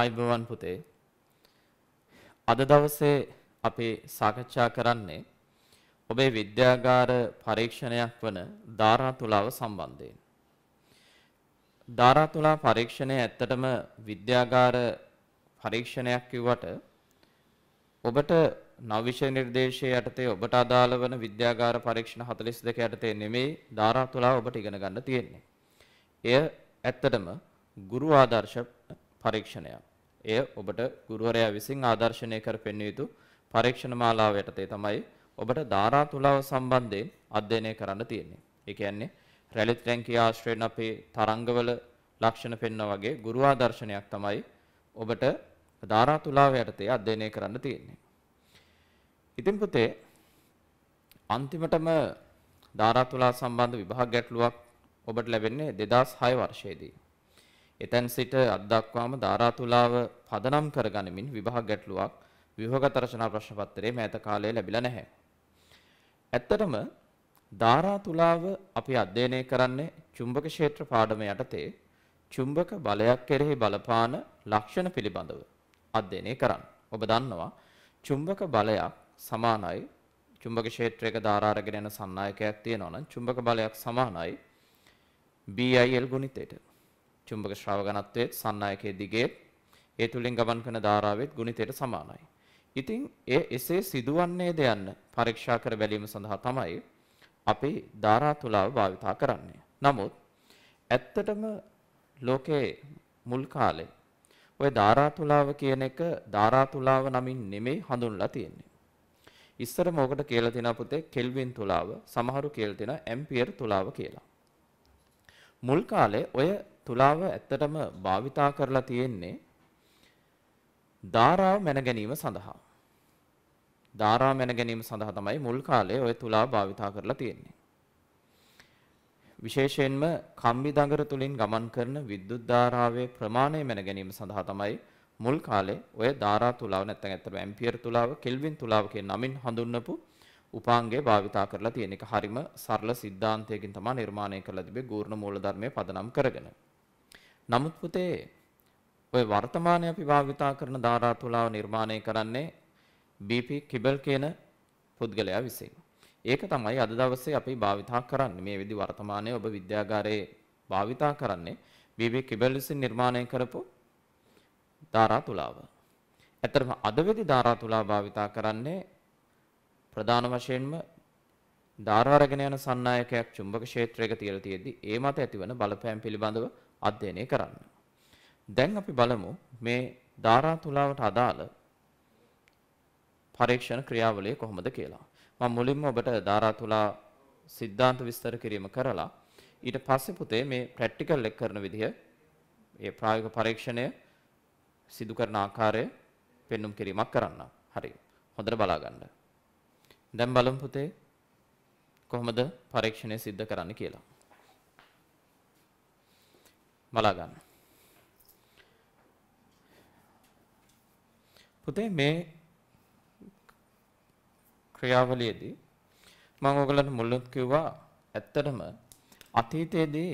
ආයුබෝවන් පුතේ. අද දවසේ අපි සාකච්ඡා කරන්නේ ඔබේ විද්‍යාගාර පරීක්ෂණයක් වන ධාරාතුලාව සම්බන්ධයෙන්. ධාරාතුලා පරීක්ෂණය ඇත්තටම විද්‍යාගාර පරීක්ෂණයක් කිව්වට ඔබට නවවිෂය නිර්දේශය යටතේ ඔබට අදාළ වන විද්‍යාගාර පරීක්ෂණ 42 යටතේ නෙමෙයි ධාරාතුලා ඔබට ඉගෙන ගන්න තියෙන්නේ. එය ඇත්තටම ගුරු ආදර්ශ පරීක්ෂණයක්. එය ඔබට ගුරුවරයා විසින් ආදර්ශනය කර පෙන්විය යුතු පරීක්ෂණ මාලාව යටතේ තමයි ඔබට ධාරා තුලාව සම්බන්ධයෙන් අධ්‍යයනය කරන්න තියෙන්නේ. ඒ කියන්නේ රැලි ටැංකිය ආශ්‍රයෙන් අපේ තරංගවල ලක්ෂණ පෙන්නා වගේ ගුරු ආදර්ශනයක් තමයි ඔබට ධාරා තුලාව යටතේ අධ්‍යයනය කරන්න තියෙන්නේ. ඉතින් පුතේ අන්තිමටම ධාරා තුලා සම්බන්ධ විභාග ගැටලුවක් ඔබට ලැබෙන්නේ 2006 වර්ෂයේදී. එතැන් සිට අත්දක්වාම ධාරාතුලාව පදනම් කරගනිමින් විභාග ගැටලුවක් විභාගත රචනා ප්‍රශ්න පත්‍රයේ මෑත කාලයේ ලැබිලා නැහැ. ඇත්තටම ධාරාතුලාව අපි අධ්‍යයනය කරන්නේ චුම්බක ක්ෂේත්‍ර පාඩම යටතේ චුම්බක බලයක් කෙරෙහි බලපාන ලක්ෂණ පිළිබඳව අධ්‍යයනය කරන්න. ඔබ දන්නවා චුම්බක බලයක් සමානයි චුම්බක ක්ෂේත්‍රයක ධාරා අරගෙන යන සන්නායකයක් තියෙනවා නම් චුම්බක බලයක් සමානයි BIL ගුණිතයට. චුම්බක ශ්‍රාවකණත්වයේත් සන්නායකයේ දිගේත් ඒ තුලින් ගමන් කරන ධාරාවෙත් ගුණිතයට සමානයි. ඉතින් ඒ එසේ සිදුවන්නේද යන්න පරීක්ෂා කර බැලීම සඳහා තමයි අපි ධාරා තුලාව භාවිතා කරන්නේ. නමුත් ඇත්තටම ලෝකයේ මුල් කාලේ ওই ධාරා තුලාව කියන එක ධාරා තුලාව නමින් නෙමෙයි හඳුන්ලා තියෙන්නේ. ඉස්සරම ඕකට කියලා තියෙන පුතේ කෙල්වින් තුලාව, සමහරු කියලා තියෙන ඇම්පියර් තුලාව කියලා. මුල් කාලේ ඔය තුලාව ඇත්තටම භාවිතා කරලා තියෙන්නේ ධාරාව මැන ගැනීම සඳහා. ධාරාව මැන ගැනීම සඳහා තමයි මුල් කාලේ ওই තුලාව භාවිතා කරලා තියෙන්නේ. විශේෂයෙන්ම කම්බි දඟර තුලින් ගමන් කරන විද්‍යුත් ධාරාවේ ප්‍රමාණය මැන ගැනීම සඳහා තමයි මුල් කාලේ ඔය ධාරා තුලාව නැත්නම් ඇත්තටම ඇම්පියර් තුලාව කෙල්වින් තුලාව කියන නමින් හඳුන්වපු උපාංගය භාවිතා කරලා තියෙන එක හරිම සරල સિદ્ધාන්තයකින් තමයි නිර්මාණය කරලා තිබේ ගූර්ණ මූලධර්මයේ පදනම් කරගෙන. නමුත් පුතේ ඔය වර්තමානයේ අපි භාවිතා කරන ධාරා තුලාව නිර්මාණය කරන්නේ BP කිබල් කියන පුද්ගලයා විසින්. ඒක තමයි අද දවසේ අපි භාවිතා කරන්නේ. මේ විදි වර්තමානයේ ඔබ විද්‍යාගාරයේ භාවිතා කරන්නේ BP කිබල් විසින් නිර්මාණය කරපු ධාරා තුලාව. ඇත්තටම අද වෙදි ධාරා තුලාව භාවිතා කරන්නේ ප්‍රධාන වශයෙන්ම ධාරාරගෙන යන සන්නායකයක් චුම්බක ක්ෂේත්‍රයක තියලා තියෙද්දි ඒ මත ඇතිවන බලපෑම් පිළිබඳව අධ්‍යයනය කරන්න. දැන් අපි බලමු මේ ධාරා තුලාවට අදාළ පරීක්ෂණ ක්‍රියාවලිය කොහොමද කියලා. මම මුලින්ම ඔබට ධාරා තුලා සිද්ධාන්ත විස්තර කිරීම කරලා ඊට පස්සේ පුතේ මේ ප්‍රැක්ටිකල් එක කරන විදිහ ඒ ප්‍රායෝගික පරීක්ෂණය සිදු කරන ආකාරය පෙන්눔 කිරීමක් කරන්න. හරි. හොඳට බලා ගන්න. දැන් බලමු පුතේ කොහොමද පරීක්ෂණය සිද්ධ කරන්න කියලා. බලා ගන්න. පුතේ මේ ක්‍රියාවලියේදී මම ඔයගලන්ට මුලින් කිව්වා ඇත්තටම අතීතයේදී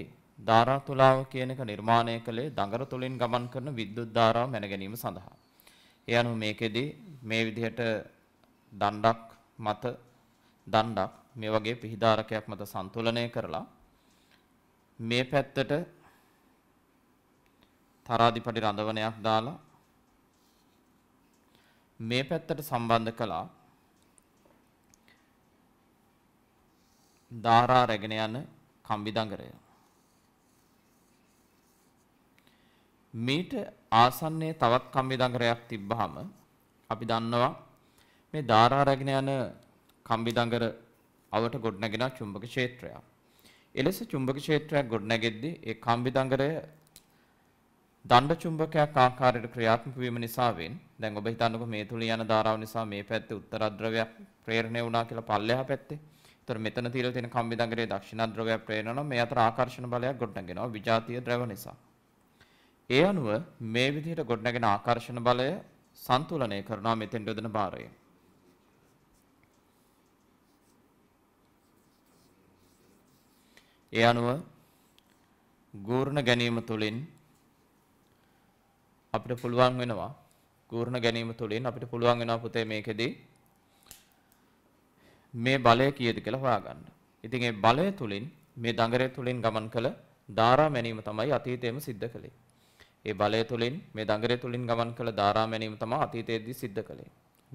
ධාරා තුලාව කියන එක නිර්මාණය කළේ දඟර තුලින් ගමන් කරන විද්‍යුත් ධාරාව මැන ගැනීම සඳහා. ඒ අනුව මේකෙදී මේ විදිහට දණ්ඩක් මත දණ්ඩක් මේ වගේ පිහිදාරකයක් මත සන්තුලනය කරලා මේ පැත්තට තරාදිපටි රඳවනයක් දාලා මේ පැත්තට සම්බන්ධ කළා ධාරා රැගෙන යන කම්බි දඟරය මේට ආසන්නයේ තවත් කම්බි දඟරයක් තිබ්බහම අපි දන්නවා මේ ධාරා රැගෙන යන කම්බි දඟර අවට ගොඩනැගෙන චුම්බක ක්ෂේත්‍රයක් එලෙස චුම්බක ක්ෂේත්‍රයක් ගොඩනැගෙද්දී ඒ කම්බි දඟරය දණ්ඩ චුම්බකයක් ආකාරයට ක්‍රියාත්මක වීම නිසාවෙන් දැන් ඔබ හිතන්නකො මේ තුල යන ධාරාව නිසා මේ පැත්තේ උත්තරද්‍රවයක් ප්‍රේරණය වුණා කියලා පල්ලෙහා පැත්තේ. ඒතර මෙතන තියලා තියෙන කම්බිදඟරේ දක්ෂිණද්‍රවයක් ප්‍රේරණය වෙනවා. මේ අතර ආකර්ෂණ බලයක් ගොඩනගෙනවා විජාතීය ද්‍රව නිසා. ඒ අනුව මේ විදිහට ගොඩනගෙන ආකර්ෂණ බලය සන්තුලනය කරනවා මෙතෙන් යොදන භාරය. ඒ අනුව ගෝරණ ගැනීම තුළින් අපිට පුළුවන් වෙනවා ගුරුණ ගැනීම තුළින් අපිට පුළුවන් වෙනවා පුතේ මේකෙදී මේ බලය කීයද කියලා හොයාගන්න. ඉතින් ඒ බලය තුළින් මේ දඟරය තුළින් ගමන් කළ ධාරා මැනීම තමයි අතීතයේම සිද්ධ කළේ. ඒ බලය තුළින් මේ දඟරය තුළින් ගමන් කළ ධාරා මැනීම තමයි අතීතයේදී සිද්ධ කළේ.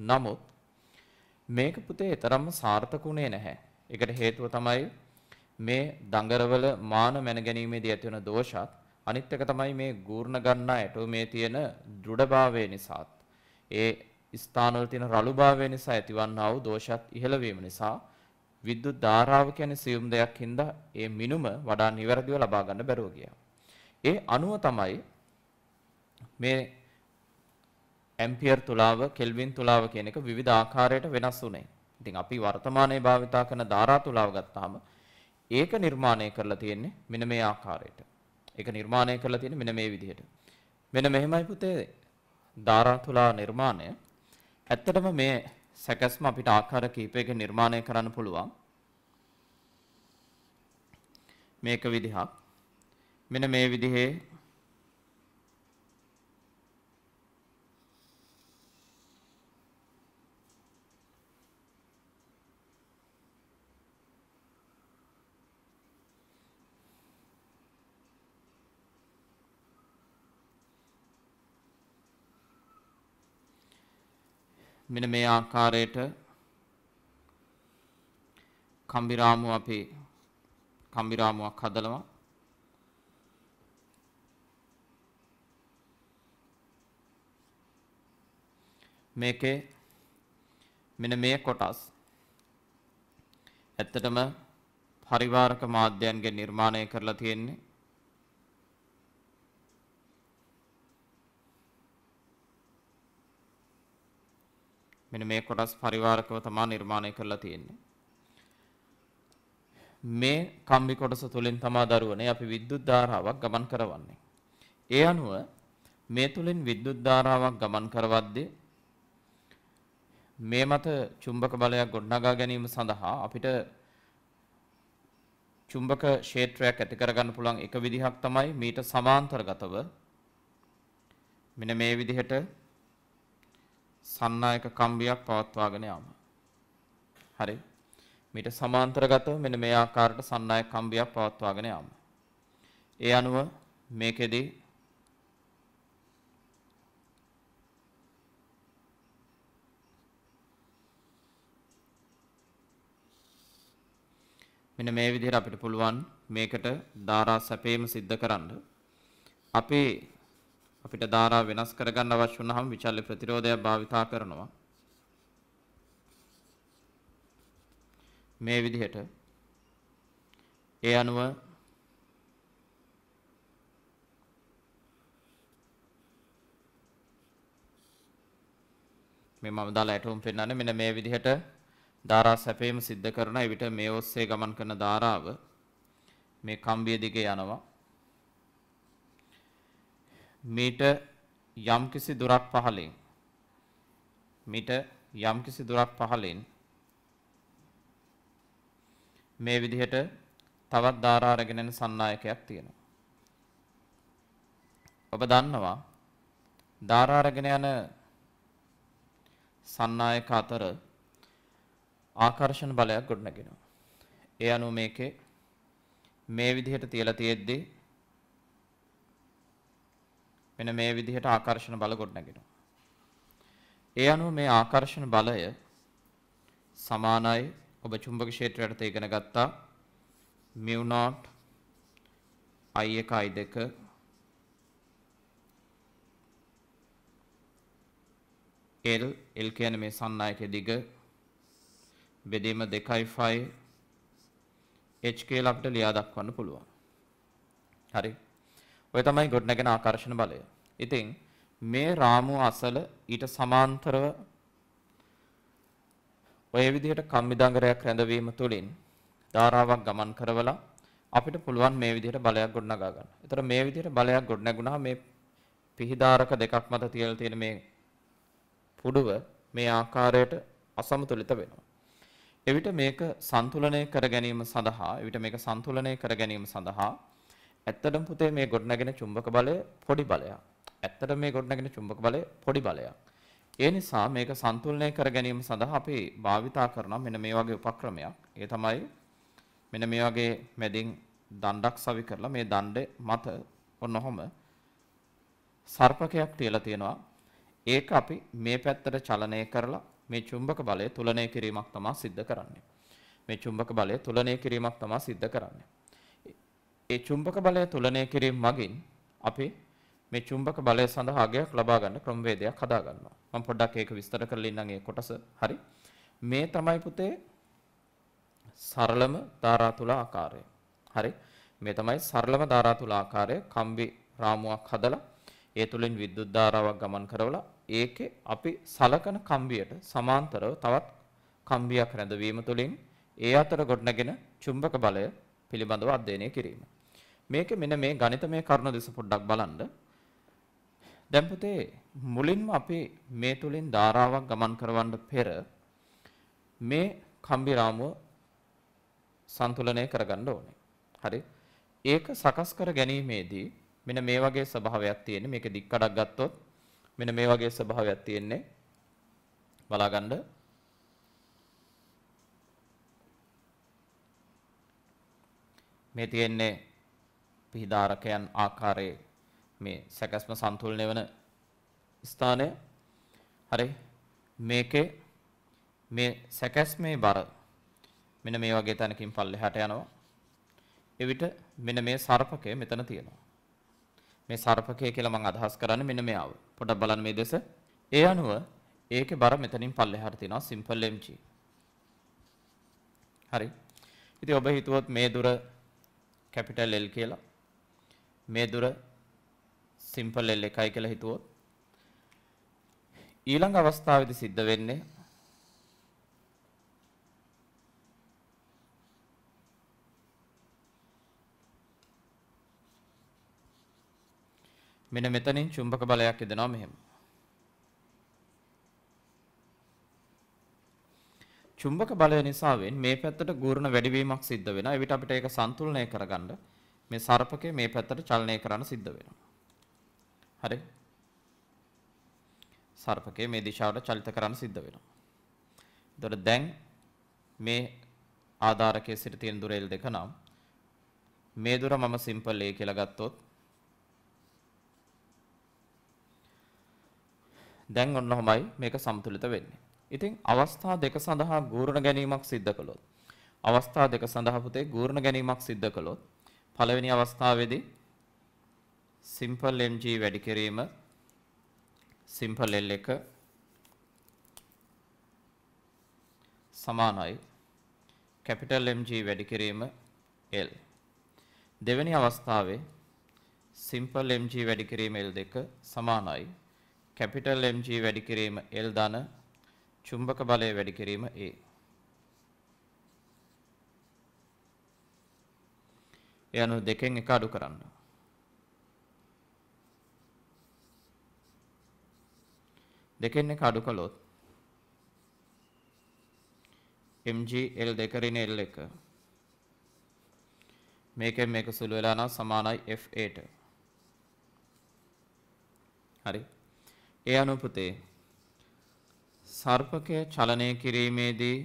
නමුත් මේක පුතේ තරම්ම සාර්ථකුනේ නැහැ. ඒකට හේතුව තමයි මේ දඟරවල මාන මැන ගැනීමේදී ඇතිවන දෝෂත් අනිත් එක තමයි මේ ගූර්ණ ගන්න ඇට මේ තියෙන දෘඩභාවය නිසාත් ඒ ස්ථානවල තියෙන රළුභාවය නිසා ඇතිවන්නා වූ දෝෂත් ඉහළ වීම නිසා විද්‍යුත් ධාරාව කියන්නේ සියුම් දෙයක් හින්දා ඒ මිනුම වඩා නිවැරදිව ලබා ගන්න බැරුව ගියා. ඒ අණුව තමයි මේ ඇම්පියර් තුලාව, කෙල්වින් තුලාව කියන එක විවිධ ආකාරයට වෙනස් වුනේ. ඉතින් අපි වර්තමානයේ භාවිතා කරන ධාරා තුලාව ගත්තාම ඒක නිර්මාණය කරලා තියෙන්නේ මෙන්න මේ ආකාරයට. ඒක නිර්මාණය කරලා තියෙන්නේ මෙන්න මේ විදිහට. මෙන්න මෙහෙමයි පුතේ ධාරාතුලා නිර්මාණය. ඇත්තටම මේ සැකස්ම අපිට ආකාර කීපයකින් නිර්මාණය කරන්න පුළුවන්. මේක විදිහක්. මෙන්න මේ විදිහේ මෙන මේ ආකාරයට කම්බිරාමුව අපි කම්බිරාමුවක් හදලවා මේකේ මෙන මේ කොටස් ඇත්තටම පරිවාරක මාධ්‍යයන්ගෙන් නිර්මාණය කරලා තියෙන්නේ මෙන්න මේ කොටස් පරිවාරකව තමයි නිර්මාණය කරලා තියෙන්නේ. මේ කම්බි කොටස තුලින් තමයි දරුවනේ අපි විදුලිත් ධාරාවක් ගමන් කරවන්නේ. ඒ අනුව මේ තුලින් විදුලිත් ධාරාවක් ගමන් කරවද්දී මේ මත චුම්බක බලයක් ගොඩනගා ගැනීම සඳහා අපිට චුම්බක ක්ෂේත්‍රයක් ඇති කරගන්න පුළුවන් එක විදිහක් තමයි මීට සමාන්තරගතව මෙන්න මේ විදිහට සන්නායක කම්බියක් පවත්වාගෙන යාම. හරි. මීට සමාන්තරගතව මෙන්න මේ ආකාරයට සන්නායක කම්බියක් පවත්වාගෙන යාම. ඒ අනුව මේකෙදි මෙන්න මේ විදිහට අපිට පුළුවන් මේකට ධාරා සැපීම සිද්ධ කරන්න. අපේ අපිට ධාරා වෙනස් කරගන්න අවශ්‍ය වුණාම විචල්්‍ය ප්‍රතිරෝධයක් භාවිතා කරනවා. මේ විදිහට ඒ අනුව මේ මම දාලා ඇටවුම් පෙන්වන්නේ මෙන්න මේ විදිහට ධාරා සැපීම සිද්ධ කරන විට මේ ඔස්සේ ගමන් කරන ධාරාව මේ කම්බිය දිගේ යනවා මීට යම්කිසි දුරක් පහලින් මීට යම්කිසි දුරක් පහලින් මේ විදිහට තවත් ධාරා අරගෙන යන සන්නායකයක් තියෙනවා. ඔබ දන්නවා ධාරා අරගෙන යන සන්නායක අතර ආකර්ෂණ බලයක් ගොඩනගෙනවා. ඒ අනුව මේකේ මේ විදිහට තියලා තියෙද්දී මෙන්න මේ විදිහට ආකර්ෂණ බල ගොඩනගෙනවා. ඒ අනුව මේ ආකර්ෂණ බලය සමානයි ඔබ චුම්බක ක්ෂේත්‍රයට තේගෙන ගත්තා mu not i 1 i 2 l l කියන්නේ මේ සන්නායකයේ දිග බෙදීම 2යි 5 h කියලා අපිට ලියා දක්වන්න පුළුවන්. හරි. ඔය තමයි ගොඩනැගෙන ආකර්ෂණ බලය. ඉතින් මේ රාමුව අසල ඊට සමාන්තරව ඔය විදිහට කම්මිදඟරයක් රැඳවීම තුළින් ධාරාවක් ගමන් කරවලා අපිට පුළුවන් මේ විදිහට බලයක් ගොඩනගා ගන්න. ඒතර මේ විදිහට බලයක් ගොඩනැගුණා මේ පිහිදාරක දෙකක් මත තියලා තියෙන මේ පුඩුව මේ ආකාරයට අසමතුලිත වෙනවා. එවිට මේක සන්තුලනය කර ගැනීම සඳහා එවිට මේක සන්තුලනය කර ගැනීම සඳහා ඇත්තටම පුතේ මේ ගොඩනගෙන චුම්බක බලය පොඩි බලයක්. ඇත්තට මේ ගොඩනගෙන චුම්බක බලය පොඩි බලයක්. ඒ නිසා මේක සන්තුලනය කර ගැනීම සඳහා අපි භාවිතා කරන මෙන්න මේ වගේ උපක්‍රමයක්. ඒ තමයි මෙන්න මේ වගේ මැදින් දණ්ඩක් සවි කරලා මේ දණ්ඩේ මත ඔන්නඔහම සර්පකයක් තියලා තියෙනවා. ඒක අපි මේ පැත්තට චලනය කරලා මේ චුම්බක බලය තුලනය කිරීමක් තමයි සිද්ධ කරන්නේ. මේ චුම්බක බලය තුලනය කිරීමක් තමයි සිද්ධ කරන්නේ. ඒ චුම්බක බලය තුලනය කිරීම මගින් අපි මේ චුම්බක බලය සඳහා අගයක් ලබා ගන්න ක්‍රමවේදයක් හදා ගන්නවා. මම පොඩ්ඩක් ඒක විස්තර කරලා ඉන්නම් ඒ කොටස. හරි. මේ තමයි පුතේ සරලම ධාරා තුල ආකාරය. හරි. මේ තමයි සරලම ධාරා තුල ආකාරය. කම්බි රාමුවක් හදලා ඒ තුලින් විදුලිත් ධාරාවක් ගමන් කරවලා ඒකේ අපි සලකන කම්බියට සමාන්තරව තවත් කම්බියක් රැඳවීම තුලින් ඒ අතර ගොඩනගෙන චුම්බක බලය පිළිබඳව අධ්‍යයනය කිරීම. මේකේ මෙන්න මේ ගණිතමය කරුණ දෙස පොඩ්ඩක් බලන්න. දැන් පුතේ මුලින්ම අපි මේ තුලින් ධාරාවක් ගමන් කරවන්න පෙර මේ කම්බි රාමුව සන්තුලනය කරගන්න ඕනේ. හරි. ඒක සකස් කර ගැනීමේදී මෙන්න මේ වගේ ස්වභාවයක් තියෙන්නේ. මේක දික් කඩක් ගත්තොත් මෙන්න මේ වගේ ස්වභාවයක් තියෙන්නේ. බලාගන්න. මේ තියෙන්නේ පිහිදාරකයන් ආකාරයේ මේ සැකැස්ම සන්තුලනය වන ස්ථානය හරි මේකේ මේ සැකැස්මේ බර මෙන මේ වගේ තැනකින් පල්ලෙහාට යනවා එවිට මෙන්න මේ සර්පකය මෙතන තියෙනවා මේ සර්පකය කියලා මම අදහස් කරන්නේ මෙන්න මෙයාව පොඩක් බලන්න මේ දෙස ඒ අනුව ඒකේ බර මෙතනින් පල්ලෙහාට තියෙනවා simple mg හරි ඉතින් ඔබ හිතුවොත් මේ දුර capital L කියලා මේ දුර සිම්පල් L එකයි කියලා හිතුවොත් ඊළඟ අවස්ථාවේදී සිද්ධ වෙන්නේ මෙන්න මෙතනින් චුම්බක බලයක් යදෙනවා මෙහෙම. චුම්බක බලය නිසාවෙන් මේ පැත්තට ගූර්ණ වැඩිවීමක් සිද්ධ වෙනවා. එවිට අපිට ඒක සන්තුලනය කරගන්න මේ සර්පකය මේ පැත්තට චලනය කරන්න සිද්ධ වෙනවා. හරි. සර්පකය මේ දිශාවට චලිත කරන්න සිද්ධ වෙනවා. එතකොට දැන් මේ ආධාරකයේ සිට තියෙන දුර L2 නම් මේ දුර මම සිම්පල් A කියලා ගත්තොත් දැන් ඔන්න ඔහමයි මේක සමතුලිත වෙන්නේ. ඉතින් අවස්ථා දෙක සඳහා ගූර්ණ ගැනීමක් සිද්ධ කළොත් අවස්ථා දෙක සඳහා පුතේ ගූර්ණ ගැනීමක් සිද්ධ කළොත් පළවෙනි අවස්ථාවේදී simple mg වැඩි කිරීම simple l එක සමානයි capital mg වැඩි කිරීම l දෙවෙනි අවස්ථාවේ simple mg වැඩි කිරීම l දෙක සමානයි capital mg වැඩි කිරීම l ධන චුම්බක බලය වැඩි කිරීම a ඒ අනුව දෙකෙන් එක අඩු කරන්න. දෙකෙන් එක අඩු කළොත් mg l දෙක ඍණ l එක මේකෙන් මේක සුළු වෙලා නම් සමානයි fa ට. හරි. ඒ අනුව පුතේ සර්පකය චලනය කිරීමේදී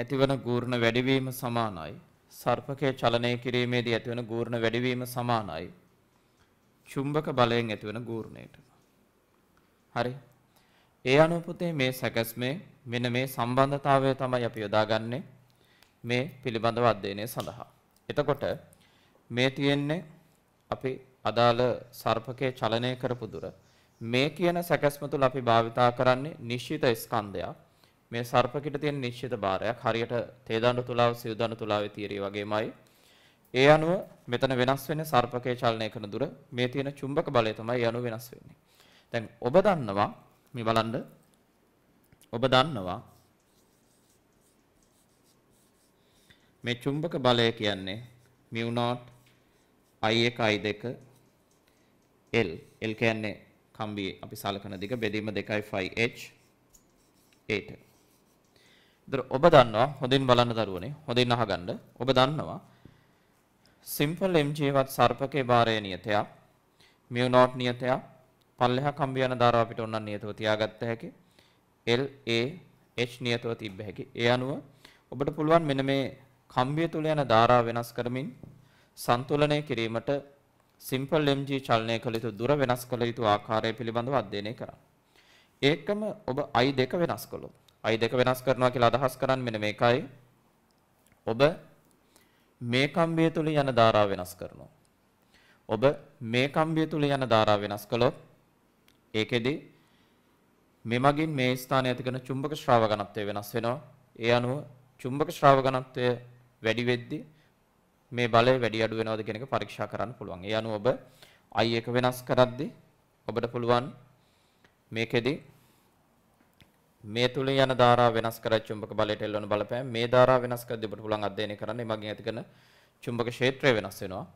ඇතිවන ගූර්ණ වැඩිවීම සමානයි සර්පකයේ චලනය කිරීමේදී ඇතිවන ගූර්ණ වැඩිවීම සමානයි චුම්බක බලයෙන් ඇතිවන ගූර්ණයට. හරි. ඒ අනුව පුතේ මේ සැකස්මේ මෙන්න මේ සම්බන්ධතාවය තමයි අපි යොදාගන්නේ මේ පිළිබඳව අධ්‍යයනය සඳහා. එතකොට මේ තියෙන්නේ අපි අදාළ සර්පකයේ චලනය කරපු දුර. මේ කියන සැකස්ම තුළ අපි භාවිතා කරන්නේ නිශ්චිත ස්කන්ධයක්. මේ සර්පකිට තියෙන නිශ්චිත බාරයක් හරියට තේදඬු තුලාව සිව්දඬු තුලාවේ තීරිය වගේමයි. ඒ අනුව මෙතන වෙනස් වෙන්නේ සර්පකයේ චලනය කරන දුර මේ තියෙන චුම්බක බලය තමයි ඒ අනුව වෙනස් වෙන්නේ. දැන් ඔබ දන්නවා මේ බලන්න ඔබ දන්නවා මේ චුම්බක බලය කියන්නේ mu not i1 i2 l l කියන්නේ කම්බියේ අපි සලකන දිග බෙදීම 2යි 5h 8 ඔබ දන්නවා හොඳින් බලන්න දරුවනේ හොඳින් අහගන්න ඔබ දන්නවා සිම්පල් MG1 සර්පකේ බාරය නියතයක් mu not නියතයක් පල්ලෙහා කම්බි යන ධාරාව අපිට ඕනනම් නියතව තියාගත්ත හැකි L A H නියතව තිබ්බ හැකි ඒ අනුව ඔබට පුළුවන් මෙන්න මේ කම්බිය තුල යන ධාරාව වෙනස් කරමින් සන්තුලනය කිරීමට සිම්පල් MG චලනය කළ යුතු දුර වෙනස් කළ යුතු ආකාරය පිළිබඳව අධ්‍යයනය කරන්න. ඒකම ඔබ I2 වෙනස් කළොත් i දෙක වෙනස් කරනවා කියලා අදහස් කරන්නේ මෙන්න මේකයි. ඔබ මේ කම්බිය තුල යන ධාරාව වෙනස් කරනවා. ඔබ මේ කම්බිය තුල යන ධාරාව වෙනස් කළොත් ඒකෙදි මේ මගින් මේ ස්ථානයේ ඇති කරන චුම්බක ශ්‍රාව ඝනත්වය වෙනස් වෙනවා. ඒ අනුව චුම්බක ශ්‍රාව ඝනත්වය වැඩි වෙද්දී මේ බලය වැඩි අඩු වෙනවද කියන එක පරීක්ෂා කරන්න පුළුවන්. ඒ අනුව ඔබ i එක වෙනස් කරද්දී ඔබට පුළුවන් මේකෙදී මේ තුලින් යන ධාරා වෙනස් කර චුම්බක බලයට එල්ලවන බලපෑම මේ ධාරා වෙනස් කර දෙබට පුළුවන් අධ්‍යයනය කරන්න. ඒ මගින් ඇති කරන චුම්බක ක්ෂේත්‍රය වෙනස් වෙනවා.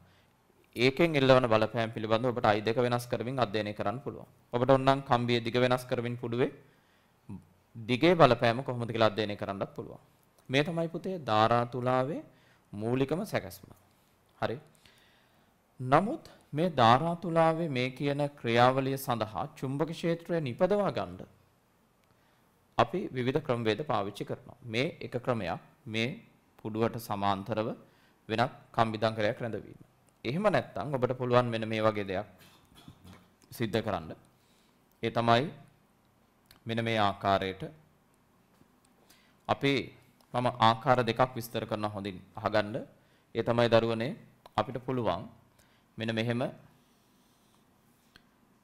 ඒකෙන් එල්ලවන බලපෑම් පිළිබඳව ඔබට I2 වෙනස් කරමින් අධ්‍යයනය කරන්න පුළුවන්. ඔබට ඕනනම් කම්බියේ දිග වෙනස් කරමින් පුඩුවේ දිගේ බලපෑම කොහොමද කියලා අධ්‍යයනය කරන්නත් පුළුවන්. මේ තමයි පුතේ ධාරා තුලාවේ මූලිකම සැකස්ම. හරි. නමුත් මේ ධාරා තුලාවේ මේ කියන ක්‍රියාවලිය සඳහා චුම්බක ක්ෂේත්‍රය නිපදවා ගන්න අපි විවිධ ක්‍රමවේද පාවිච්චි කරනවා. මේ එක ක්‍රමයක් මේ පුඩුවට සමාන්තරව වෙනත් කම්බිදංකරයක් රැඳවීම. එහෙම නැත්නම් ඔබට පුළුවන් වෙන මේ වගේ දෙයක් සිද්ධ කරන්න. ඒ තමයි මෙන්න මේ ආකාරයට අපි මම ආකාර දෙකක් විස්තර කරන හොඳින් අහගන්න. ඒ තමයි දරුවනේ අපිට පුළුවන් මෙන්න මෙහෙම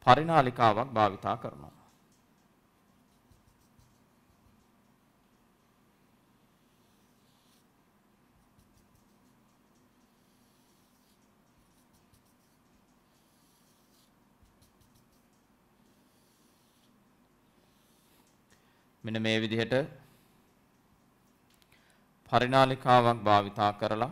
පරිණාලිකාවක් භාවිතා කරනවා. මෙන්න මේ විදිහට පරිණාලිකාවක් භාවිතා කරලා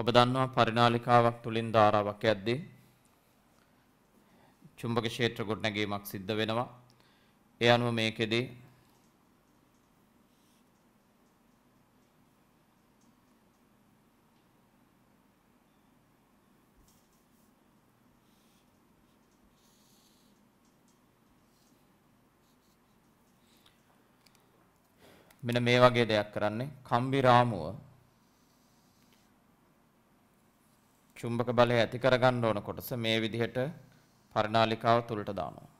ඔබ දන්නවා පරිණාලිකාවක් තුලින් ධාරාවක් යද්දී චුම්බක ක්ෂේත්‍ර ගොඩනැගීමක් සිද්ධ වෙනවා. ඒ අනුව මේකෙදී මෙන්න මේ වගේ දෙයක් කරන්නේ කම්බි රාමුව චුම්බක බලය ඇති කරගන්න ඕන කොටස මේ විදිහට පරණාලිකාව තුලට දානවා.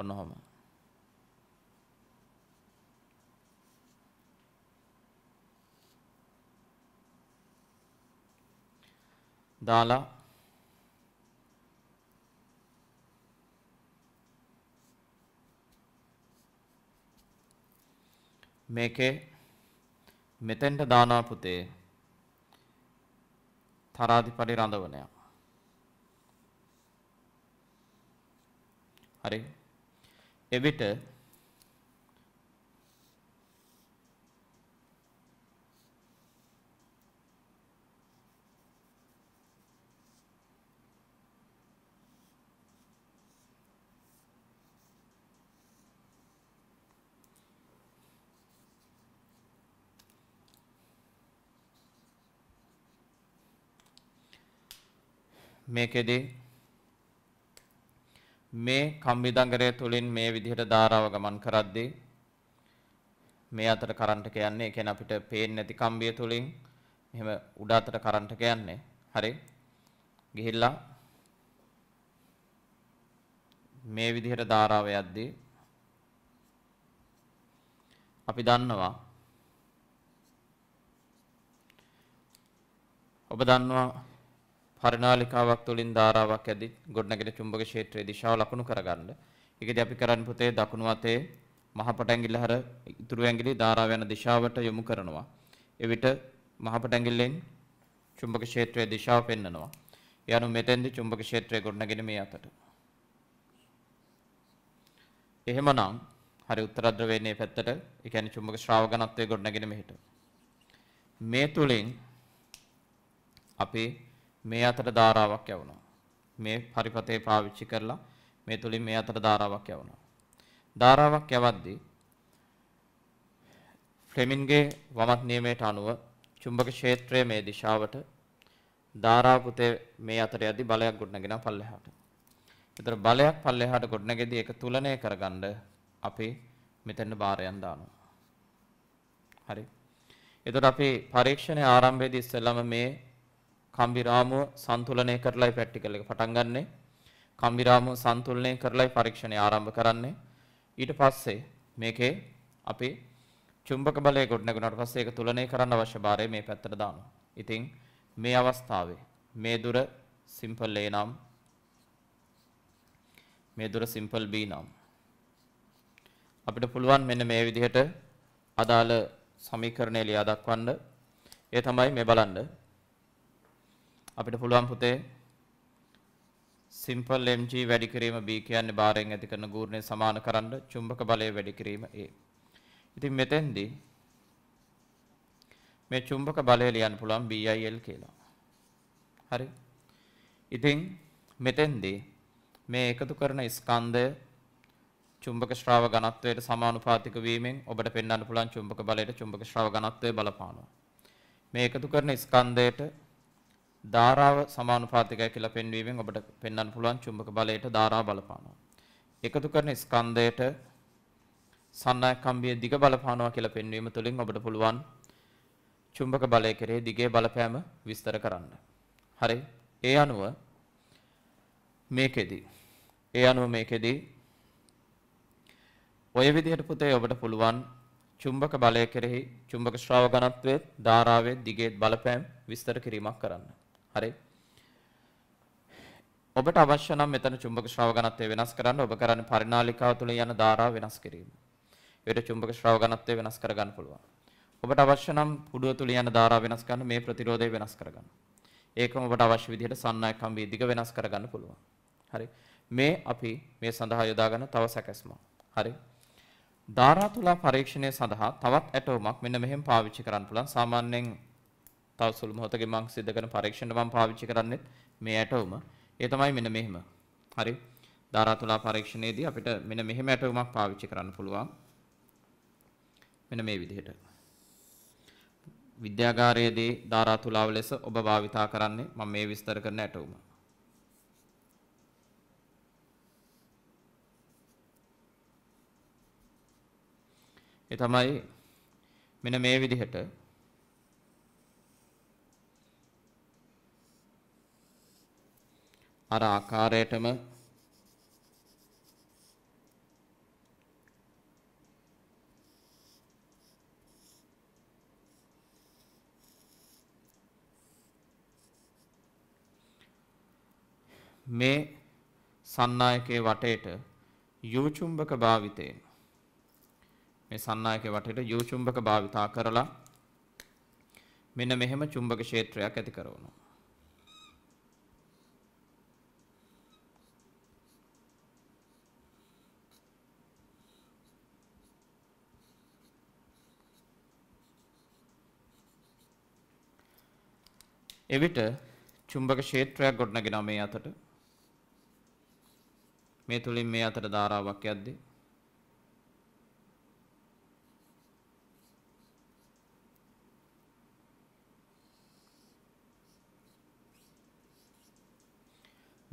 ඔන්න ඔහම. දාලා මේකේ මෙතෙන්ට දානා පුතේ තරාදිපටි රඳවනය. හරි. එවිට මේකෙදී මේ කම්බිදංගරය තුලින් මේ විදිහට ධාරාව ගමන් කරද්දී මේ අතර කරන්ට් එක යන්නේ ඒ කියන්නේ අපිට පේන්නේ නැති කම්බිය තුලින් මෙහෙම උඩ අතට කරන්ට් එක යන්නේ හරි ගිහිල්ලා මේ විදිහට ධාරාව යද්දී අපි දන්නවා ඔබ දන්නවා හරනාලිකාවක් තුළින් ධාරාවක් ඇදි ගොඩනැගෙන චුම්බක ක්ෂේත්‍රයේ දිශාව ලකුණු කරගන්න. ඒකදී අපි කරන්න පුතේ දකුණු අතේ මහපටැංගිල්ල හැර ඉතුරු ඇඟිලි ධාරාව යන දිශාවට යොමු කරනවා. එවිට මහපටැංගිල්ලෙන් චුම්බක ක්ෂේත්‍රයේ දිශාව පෙන්වනවා. ඒ අනුව මෙතෙන්දී චුම්බක ක්ෂේත්‍රය ගොඩනගෙන මේ අතට. එහෙමනම් හරි උත්තර ද්‍රවේණයේ පැත්තට, ඒ කියන්නේ චුම්බක ශ්‍රාව ඝනත්වය ගොඩනගෙන මෙහෙට. මේ තුලින් අපේ මේ අතට ධාරාවක් යවනවා. මේ පරිපතේ පාවිච්චි කරලා මේ තුලින් මේ අතට ධාරාවක් යවනවා. ධාරාවක් යවද්දී ෆ්ලෙමින්ගේ වමත් නියමයට අනුව චුම්බක ක්ෂේත්‍රය මේ දිශාවට ධාරා පුතේ මේ අතට යද්දී බලයක් ගොඩනගෙන පල්ලෙහාට. ඒතර බලයක් පල්ලෙහාට ගොඩනගෙදී ඒක තුලණය කරගන්න අපි මෙතන බාරයන් දානවා. හරි. එතකොට අපි පරීක්ෂණයේ ආරම්භයේදී ඉස්සෙල්ලම මේ කම්බි රාමුව සන්තුලනය කරලායි ප්‍රැක්ටිකල් එක පටන් ගන්නෙ. කම්බි රාමුව සන්තුලනය කරලායි පරීක්ෂණය ආරම්භ කරන්නේ. ඊට පස්සේ මේකේ අපි චුම්බක බලය ගොඩනගුණාට පස්සේ ඒක තුලනය කරන්න අවශ්‍ය භාරය මේ පැත්තට දානවා. ඉතින් මේ අවස්ථාවේ මේ දුර සිම්පල් A නම් මේ දුර සිම්පල් B නම් අපිට පුළුවන් මෙන්න මේ විදිහට අදාළ සමීකරණය ලියා දක්වන්න. ඒ තමයි මේ බලන්න. අපිට පුළුවන් පුතේ සිම්පල් mg වැඩි කිරීම b කියන්නේ බාරෙන් ඇති කරන ගූර්ණය සමාන කරන්න චුම්බක බලය වැඩි කිරීම a. ඉතින් මෙතෙන්දී මේ චුම්බක බලය ලියන්න පුළුවන් BIL කියලා. හරි. ඉතින් මෙතෙන්දී මේ එකතු කරන ස්කන්ධය චුම්බක ශ්‍රාව ඝනත්වයට සමානුපාතික වීමෙන් ඔබට පෙන්වන්න පුළුවන් චුම්බක බලයට චුම්බක ශ්‍රාව ඝනත්වය බලපානවා. මේ එකතු කරන ස්කන්ධයට ධාරාව සමානුපාතිකයි කියලා පෙන්වීමෙන් ඔබට පෙන්වන්න පුළුවන් චුම්බක බලයට ධාරාව බලපානවා. එකතු කරන ස්කන්ධයට සන්නාය කම්බියේ දිග බලපානවා කියලා පෙන්වීම තුළින් ඔබට පුළුවන් චුම්බක බලය කෙරෙහි දිගේ බලපෑම විස්තර කරන්න. හරි. ඒ අනුව මේකෙදි ඒ අනුව මේකෙදි ඔය විදිහට පුතේ ඔබට පුළුවන් චුම්බක බලය කෙරෙහි චුම්බක ශ්‍රාව ඝනත්වයේ ධාරාවේ දිගේ බලපෑම් විස්තර කිරීමක් කරන්න. හරි. ඔබට අවශ්‍ය නම් මෙතන චුම්බක ශ්‍රාව ඝනත්වය වෙනස් කරන්න ඔබ කරන්නේ පරිණාලිකාව තුල යන ධාරාව වෙනස් කිරීම. ඒකට චුම්බක ශ්‍රාව ඝනත්වය වෙනස් කර ගන්න පුළුවන්. ඔබට අවශ්‍ය නම් පුඩුව තුල යන ධාරාව වෙනස් කරන්න මේ ප්‍රතිරෝධය වෙනස් කර ගන්න. ඒකම ඔබට අවශ්‍ය විදිහට සන්නායක කම්බි දිග වෙනස් කර ගන්න පුළුවන්. හරි. මේ අපි මේ සඳහා යොදා ගන්න තව සැකැස්මක්. හරි. ධාරා තුලා පරීක්ෂණය සඳහා තවත් ඇටෝමක් මෙන්න මෙහෙම පාවිච්චි කරන්න පුළුවන්. සාමාන්‍යයෙන් තව සුළු මොහොතකින් මම සිද්ධ කරන පරීක්ෂණයට මම පාවිච්චි කරන්නේ මේ ඇටවුම. ඒ තමයි මෙන්න මෙහෙම. හරි. ධාරා තුලා පරීක්ෂණයේදී අපිට මෙන්න මෙහෙම ඇටවුමක් පාවිච්චි කරන්න පුළුවන්. මෙන්න මේ විදිහට. විද්‍යාගාරයේදී ධාරා තුලාව ලෙස ඔබ භාවිතා කරන්නේ මම මේ විස්තර කරන ඇටවුම. ඒ තමයි මෙන්න මේ විදිහට අර ආකාරයටම මේ සන්නායකයේ වටේට යෝචුම්බක භාවිතය මේ සන්නායකයේ වටේට යෝචුම්බක භාවිතා කරලා මෙන්න මෙහෙම චුම්බක ක්ෂේත්‍රයක් ඇති කරනවා එවිට චුම්බක ක්ෂේත්‍රයක් ගොඩනගෙනවා මේ අතට. මේ තුලින් මේ අතට ධාරාවක් යද්දී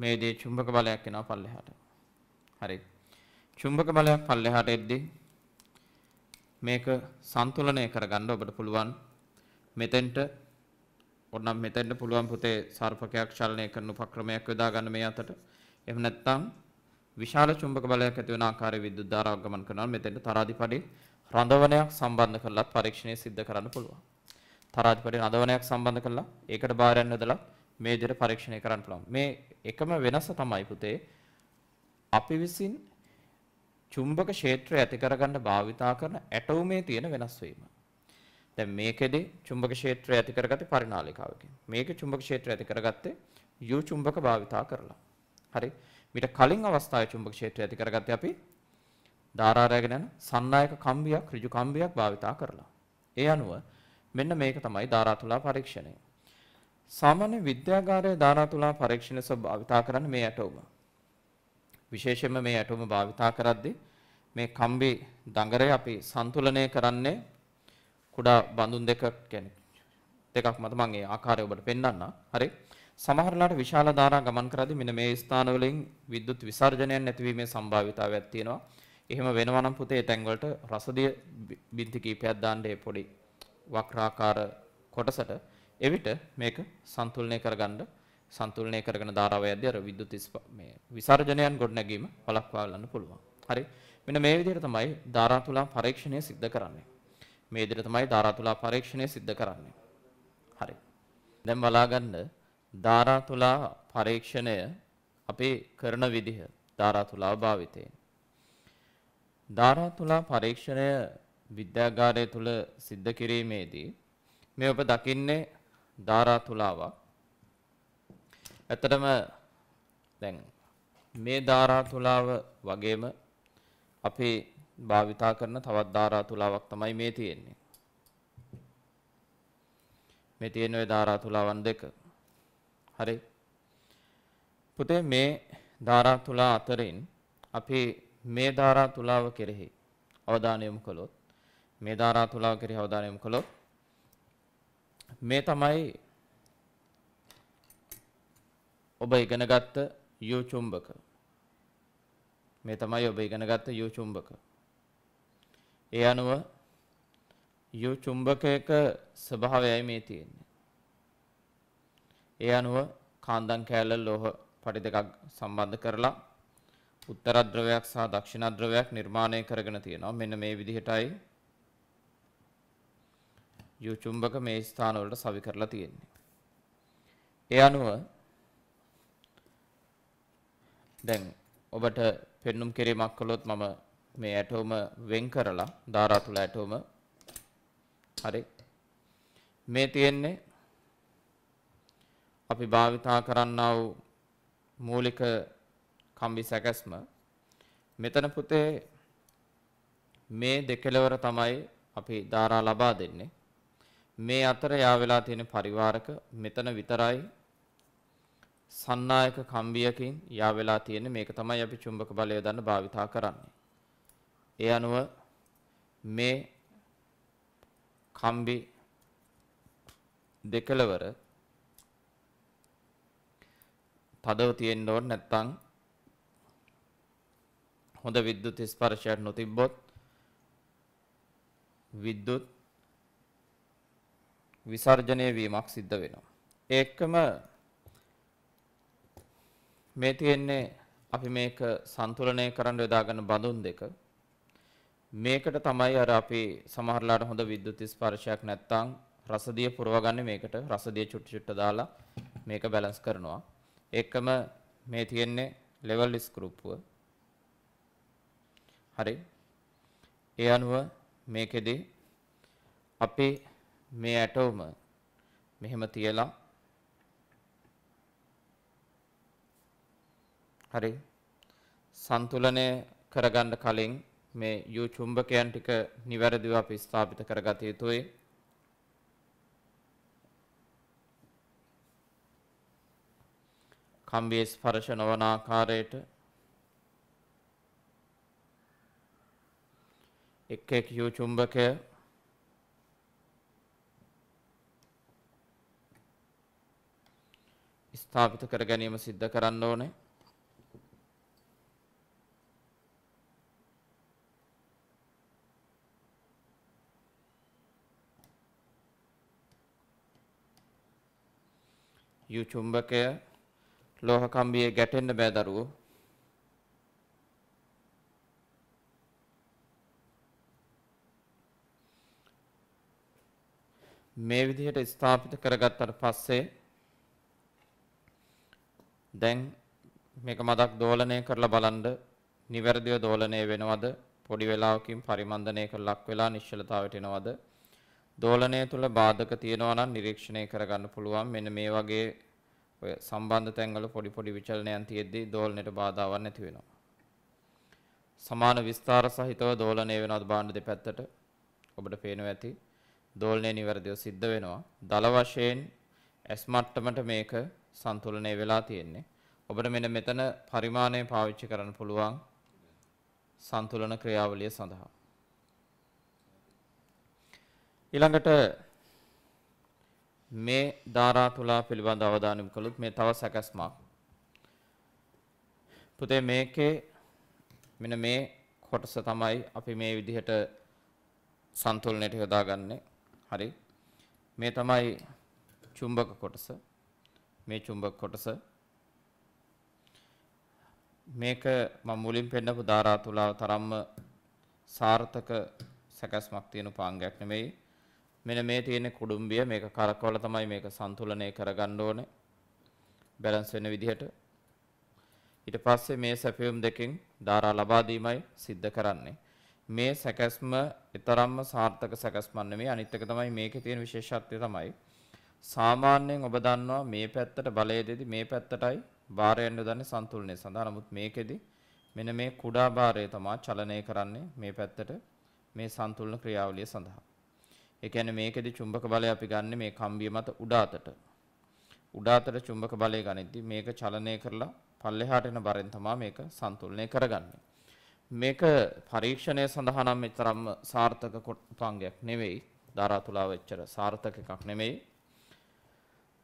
මේ දේ චුම්බක බලයක් එනවා පල්ලෙහාට. හරි. චුම්බක බලයක් පල්ලෙහාට එද්දී මේක සන්තුලනය කරගන්න ඔබට පුළුවන්. මෙතෙන්ට ඔන්නම් මෙතෙන්ට පුළුවන් පුතේ සර්පකයක් චලනය කරන උපක්‍රමයක් යොදා ගන්න මේ අතට. එහෙම නැත්නම් විශාල චුම්බක බලයක් ඇති වෙන ආකාරයේ විදුලිය ධාරාවක් ගමන් කරනවා මෙතෙන්ට තරාදිපඩේ රඳවනයක් සම්බන්ධ කරලා පරීක්ෂණය සිද්ධ කරන්න පුළුවන්. තරාදිපඩේ රඳවනයක් සම්බන්ධ කරලා ඒකට බාරයන් යොදලා මේ විදිහට පරීක්ෂණය කරන්න පුළුවන්. මේ එකම වෙනස තමයි පුතේ අපි විසින් චුම්බක ක්ෂේත්‍රය ඇති කරගන්න භාවිතා කරන ඇටෝමේ තියෙන වෙනස් වීම. දැන් මේකෙදි චුම්බක ක්ෂේත්‍රය ඇති කරගත්තේ පරිණාලිකාවකින්. මේකේ චුම්බක ක්ෂේත්‍රය ඇති කරගත්තේ U චුම්බක භාවිතා කරලා. හරි. මීට කලින් අවස්ථාවේ චුම්බක ක්ෂේත්‍රය ඇති කරගත්තේ අපි ධාරාරයගෙන යන සන්නායක කම්බියක් ඍජු කම්බියක් භාවිතා කරලා. ඒ අනුව මෙන්න මේක තමයි ධාරාතුලා පරීක්ෂණය. සාමාන්‍ය විද්‍යාගාරයේ ධාරාතුලා පරීක්ෂණ භාවිතා කරන්නේ මේ ඇටෝම. විශේෂයෙන්ම මේ ඇටෝම භාවිතා කරද්දී මේ කම්බි දඟරේ අපි සන්තුලනය කරන්නේ කුඩා බඳුන් දෙක කියන්නේ දෙකක් මත මම ඒ ආකාරය ඔබට පෙන්වන්නම්. හරි. සමහරලාට විශාල ධාරා ගමන් කරද්දී මෙන්න මේ ස්ථාන වලින් විදුලි විසර්ජනයක් නැතිවීමේ සම්භාවිතාවයක් තියෙනවා. එහෙම වෙනවා නම් පුතේ තැන් වලට රසදිය බින්ති කීපයක් දාන්න ඒ පොඩි වක්‍රාකාර කොටසට එවිට මේක සන්තුලනය කරගන්න සන්තුලනය කරගෙන ධාරාව යද්දී අර විදුලි මේ විසර්ජනයන් ගොඩනැගීම වළක්වා ගන්න පුළුවන්. හරි. මෙන්න මේ විදිහට තමයි ධාරා තුලා පරීක්ෂණය සිද්ධ කරන්නේ. මේ විදිහට තමයි ධාරාතුලා පරීක්ෂණය සිද්ධ කරන්නේ. හරි. දැන් බලාගන්න ධාරාතුලා පරීක්ෂණය අපි කරන විදිහ ධාරාතුලා භාවිතයෙන්. ධාරාතුලා පරීක්ෂණය විද්‍යාගාරය තුල සිද්ධ කිරීමේදී මේ ඔබ දකින්නේ ධාරාතුලාවක්. ඇත්තටම දැන් මේ ධාරාතුලාව වගේම අපේ භාවිතා කරන තවත් ධාරා තුලාවක් තමයි මේ තියෙන්නේ. මේ තියෙන ওই ධාරා තුලාවන් දෙක. හරි. පුතේ මේ ධාරා තුලා අතරින් අපි මේ ධාරා තුලාව කෙරෙහි අවධානය යොමු කළොත් මේ ධාරා තුලාව කෙරෙහි අවධානය යොමු කළොත් මේ තමයි ඔබ ඉගෙනගත්ත යූ චුම්බක මේ තමයි ඔබ ඉගෙනගත්ත යූ චුම්බක ඒ අනුව යු චුම්බකයක ස්වභාවයයි මේ තියෙන්නේ. ඒ අනුව කාන්දන් කෑල්ල ලෝහ පටි දෙකක් සම්බන්ධ කරලා උත්තර ද්‍රවයක් සහ දක්ෂිණ ද්‍රවයක් නිර්මාණය කරගෙන තියෙනවා. මෙන්න මේ විදිහටයි යු චුම්බක මේ ස්ථානවලට සවි කරලා තියෙන්නේ. ඒ අනුව දැන් ඔබට පෙන්눔 කිරීමක් කළොත් මම මේ ඇටෝම වෙන් කරලා ධාරා තුල ඇටෝම හරි මේ තියෙන්නේ අපි භාවිතා කරන්නා වූ මූලික කම්බි සැකැස්ම මෙතන පුතේ මේ දෙකලවර තමයි අපි ධාරා ලබා දෙන්නේ මේ අතර යා වෙලා තියෙන පරිවාරක මෙතන විතරයි සන්නායක කම්බියකින් යා වෙලා තියෙන මේක තමයි අපි චුම්බක බලය දන්න භාවිතා කරන්නේ ඒ අනුව මේ කම්බි දෙකලවර තදව තියෙන්න ඕන නැත්නම් හොඳ විද්‍යුත් ස්පර්ශයක් නොතිබ්බොත් විද්‍යුත් විසර්ජනය වීමක් සිද්ධ වෙනවා. ඒකම මේ තියෙන්නේ අපි මේක සන්තුලනය කරන්න යොදාගන්න බඳුන් දෙක මේකට තමයි අර අපි සමහරලාට හොඳ විද්‍යුත් ස්පර්ශයක් නැත්තම් රසදිය පුරවගන්නේ මේකට රසදිය චුට්ට චුට්ට දාලා මේක බැලන්ස් කරනවා ඒකම මේ තියෙන්නේ ලෙවල් ස්ක්‍රූප්පුව හරි ඒ අනුව මේකෙදී අපි මේ ඇටෝම මෙහෙම තියලා හරි සන්තුලනය කරගන්න කලින් මේ යූ චුම්බකයන් ටික නිවැරදිව අපි ස්ථාපිත කරගත යුතුයි. කම්බියේ ස්පර්ශ නොවන ආකාරයට එක් එක් යූ චුම්බකය ස්ථාපිත කර ගැනීම සිද්ධ කරන්න ඕනේ. යු චුම්බකය ලෝහ කම්බියේ ගැටෙන්න බෑ දරුවෝ. මේ විදිහට ස්ථාපිත කරගත්තට පස්සේ දැන් මේක මදක් දෝලණය කරලා බලන්න නිවැරදිව දෝලණය වෙනවද පොඩි වෙලාවකින් පරිමන්දනය කරලක් වෙලා නිශ්චලතාවයට එනවද දෝලනය තුළ බාධක තියෙනවා නම් නිරීක්ෂණය කරගන්න පුළුවන්. මෙන්න මේ වගේ ඔය සම්බන්ධ තැන්වල පොඩි පොඩි විචලනයන් තියෙද්දී දෝලනයට බාධාවක් නැති වෙනවා. සමාන විස්තර සහිතව දෝලණය වෙනවද භාණ්ඩ දෙපැත්තට? ඔබට පේනවා ඇති. දෝලණය નિවර්දිය සිද්ධ වෙනවා. දල වශයෙන් S මට්ටමට මේක සන්තුලනය වෙලා තියෙන්නේ. ඔබට මෙන්න මෙතන පරිමාණය පාවිච්චි කරන්න පුළුවන් සන්තුලන ක්‍රියාවලිය සඳහා. ඊළඟට මේ ධාරා තුලා පිළිබඳ අවධානය යොමු කළොත් මේ තව සැකස්මක්. පුතේ මේකේ මෙන්න මේ කොටස තමයි අපි මේ විදිහට සන්තුලනයට යොදාගන්නේ. හරි. මේ තමයි චුම්බක කොටස. මේ චුම්බක කොටස. මේක මම මුලින් පෙන්නපු ධාරා තුලාව තරම්ම සාර්ථක සැකස්මක් තියෙන පාංගයක් නෙමෙයි. මෙන්න මේ තියෙන කුඩුම්බිය මේක කරකවල තමයි මේක සන්තුලනය කරගන්න ඕනේ. බැලන්ස් වෙන විදිහට. ඊට පස්සේ මේ සැපයුම් දෙකෙන් ධාරා ලබා දීමයි සිද්ධ කරන්නේ. මේ සැකැස්ම ඊතරම්ම සාර්ථක සැකැස්මක් නෙමෙයි අනිත් එක තමයි මේකේ තියෙන විශේෂත්වය තමයි සාමාන්‍යයෙන් ඔබ දන්නවා මේ පැත්තට බලය දෙදි මේ පැත්තටයි බාරය යන්න දන්නේ සන්තුලනය සඳහා. නමුත් මේකෙදි මෙන්න මේ කුඩා බාරය තමයි චලනය කරන්නේ මේ පැත්තට මේ සන්තුලන ක්‍රියාවලිය සඳහා. ඒ කියන්නේ මේකෙදි චුම්බක බලය අපි ගන්න මේ කම්බිය මත උඩාතට. උඩාතට චුම්බක බලය ගනිද්දී මේක චලනය කරලා පල්ලෙහාට එන බරෙන් තමයි මේක සන්තුලනය කරගන්නේ. මේක පරීක්ෂණය සඳහා නම් තරම්ම සාර්ථක කොටුපාංගයක් නෙවෙයි. ධාරා තුලාව එච්චර සාර්ථක එකක් නෙමෙයි.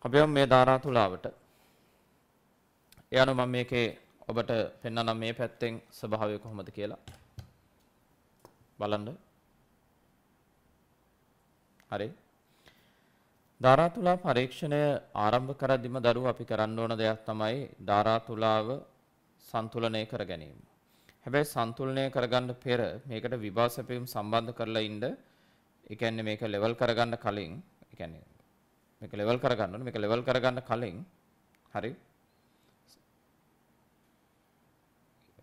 අපි මේ ධාරා තුලාවට යනු මම මේකේ ඔබට පෙන්වනම් මේ පැත්තෙන් ස්වභාවය කොහොමද කියලා බලන්න හරි. ධාරාතුලා පරීක්ෂණය ආරම්භ කරද්දිම දරුවෝ අපි කරන්න ඕන දෙයක් තමයි ධාරාතුලාව සන්තුලනය කර ගැනීම. හැබැයි සන්තුලනය කරගන්න පෙර මේකට විභාසපීම් සම්බන්ධ කරලා ඉන්න ඒ කියන්නේ මේක ලෙවල් කරගන්න කලින් ඒ කියන්නේ මේක ලෙවල් කරගන්න ඕනේ මේක ලෙවල් කරගන්න කලින් හරි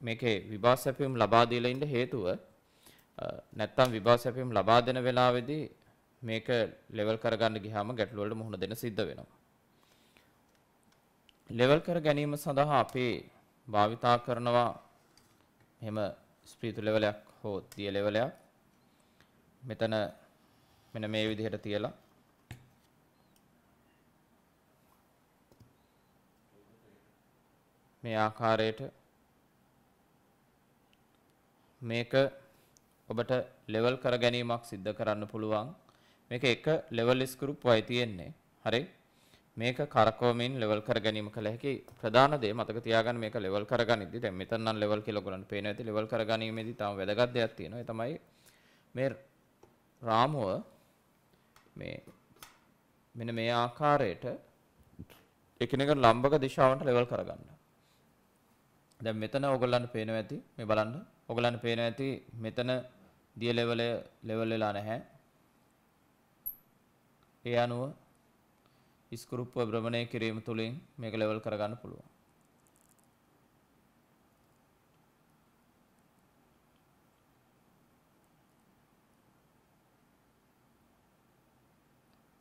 මේකේ විභාසපීම් ලබා දීලා ඉන්න හේතුව නැත්තම් විභාසපීම් ලබා දෙන වෙලාවේදී මේක ලෙවල් කරගන්න ගියාම ගැටලු වලට මුහුණ දෙන්න සිද්ධ වෙනවා. ලෙවල් කර ගැනීම සඳහා අපේ භාවිතා කරනවා මෙහෙම ස්පීතු ලෙවලයක් හෝ තිය ලෙවලයක් මෙතන මෙන්න මේ විදිහට තියලා මේ ආකාරයට මේක ඔබට ලෙවල් කර ගැනීමක් සිද්ධ කරන්න පුළුවන් මේක එක ලෙවල් ස්ක්‍රූප් වයි තියෙන්නේ. හරි. මේක කරකවමින් ලෙවල් කර ගැනීම කළ හැකි ප්‍රධාන දේ මතක තියාගන්න මේක ලෙවල් කරගනිද්දී දැන් මෙතන නම් ලෙවල් කියලා ඔයගොල්ලන්ට පේන ඇති ලෙවල් කරගැනීමේදී තම වැදගත් දෙයක් තියෙනවා. ඒ තමයි මේ රාමුව මේ මෙන්න මේ ආකාරයට එකිනෙකට ලම්බක දිශාවන්ට ලෙවල් කරගන්න. දැන් මෙතන ඔයගොල්ලන්ට පේනවා ඇති මේ බලන්න. ඔයගොල්ලන්ට පේනවා ඇති මෙතන දිය ලෙවලය ලෙවල් වෙලා නැහැ. ඒ අනුව ස්කෘප්ව භ්‍රමණය කිරීම තුළින් මේක ලෙවල් කරගන්න පුළුවන්.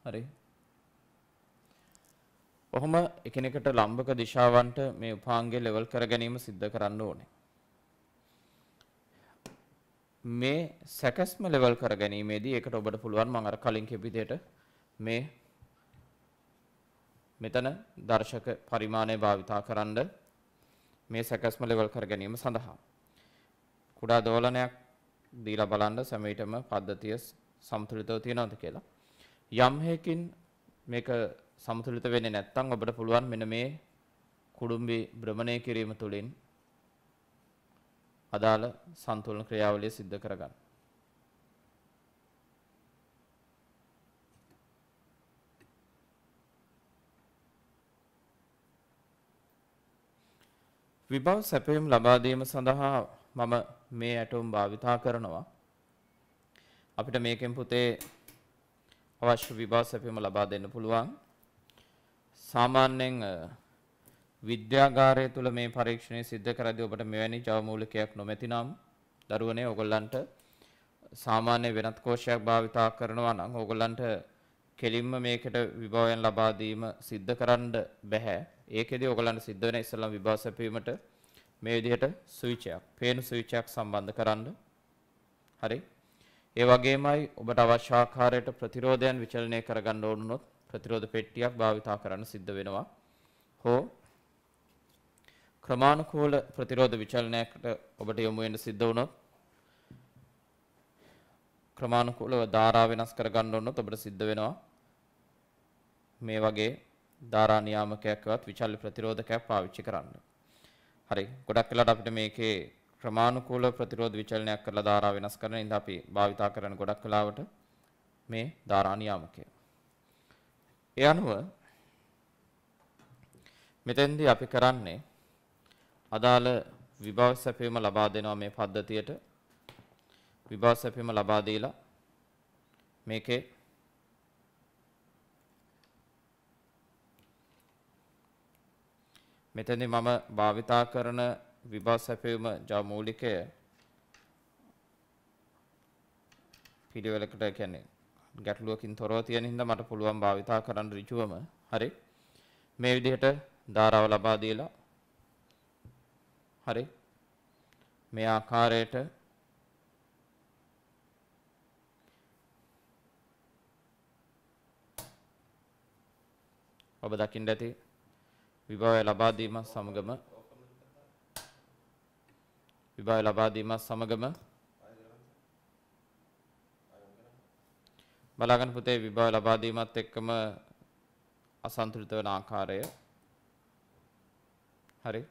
හරි. කොහොම එකිනෙකට ලම්බක දිශාවන්ට මේ උපාංගය ලෙවල් කර ගැනීම සිද්ධ කරන්න ඕනේ. මේ සැකස්ම ලෙවල් කර ගැනීමේදී ඒකට ඔබට පුළුවන් මම අර කලින් කියපු විදිහට මේ මෙතන දර්ශක පරිමාණය භාවිතා කරන්න මේ සැකස්ම ලෙවල් කර ගැනීම සඳහා කුඩා දෝලනයක් දීලා බලන්න සෑම විටම පද්ධතිය සමතුලිතව තියෙනවද කියලා. යම් හේකින් මේක සමතුලිත වෙන්නේ නැත්නම් ඔබට පුළුවන් මෙන්න මේ කුඩුම්බි භ්‍රමණය කිරීම තුළින් අදාළ සන්තුලන ක්‍රියාවලිය සිද්ධ කරගන්න. විභව සැපයුම් ලබා දීම සඳහා මම මේ ඇටුම් භාවිතා කරනවා. අපිට මේකෙන් පුතේ අවශ්‍ය විභව සැපයුම ලබා දෙන්න පුළුවන්. සාමාන්‍යයෙන් විද්‍යාගාරය තුළ මේ පරීක්ෂණය සිද්ධ කරද්දී ඔබට මෙවැනි ජවමූලිකයක් නොමැතිනම් දරුවනේ ඔයගොල්ලන්ට සාමාන්‍ය වෙනත් කෝෂයක් භාවිතා කරනවා නම් ඕගොල්ලන්ට කෙලින්ම මේකට විභවයන් ලබා දීම සිද්ධ කරන්න බෑ. ඒකෙදී ඔයගලන්ට සිද්ධ වෙන ඉස්සලම් විභව සැපීමට මේ විදිහට ස්විචයක්, පේන ස්විචයක් සම්බන්ධ කරන්න. හරි. ඒ වගේමයි ඔබට අවශ්‍ය ආකාරයට ප්‍රතිරෝධයන් විචලනය කරගන්න ඕනොත් ප්‍රතිරෝධ පෙට්ටියක් භාවිතා කරන්න සිද්ධ වෙනවා. හෝ ක්‍රමානුකූල ප්‍රතිරෝධ විචලනයකට ඔබට යොමු වෙන්න සිද්ධ වුණොත් ක්‍රමානුකූලව ධාරා වෙනස් කරගන්න ඕනොත් ඔබට සිද්ධ වෙනවා මේ වගේ ධාරා නියාමකයක්වත් විචල්්‍ය ප්‍රතිරෝධකයක් පාවිච්චි කරන්න. හරි. ගොඩක් වෙලාවට අපිට මේකේ ක්‍රමානුකූල ප්‍රතිරෝධ විචලනයක් කරලා ධාරා වෙනස් කරන ඉඳ අපි භාවිතා කරන ගොඩක් වෙලාවට මේ ධාරා නියාමකය. ඒ අනුව මෙතෙන්දී අපි කරන්නේ අදාළ විභව සැපයීම ලබා දෙනවා මේ පද්ධතියට විභව සැපයීම ලබා දීලා මේකේ මෙතනදී මම භාවිතා කරන විභාග සැපයීම ජා මූලිකය පිළිවෙලකට කියන්නේ ගැටලුවකින් තොරව තියෙන හින්දා මට පුළුවන් භාවිතා කරන්න ඍජුවම හරි මේ විදිහට ධාරාව ලබා දීලා හරි මේ ආකාරයට ඔබ දකින්න ඇති විභාගය ලබා දීමත් සමගම විභාගය ලබා දීමත් සමගම බලාගන්න පුතේ විභාගය ලබා දීමත් එක්කම අසන්තුලිත වන ආකාරය හරි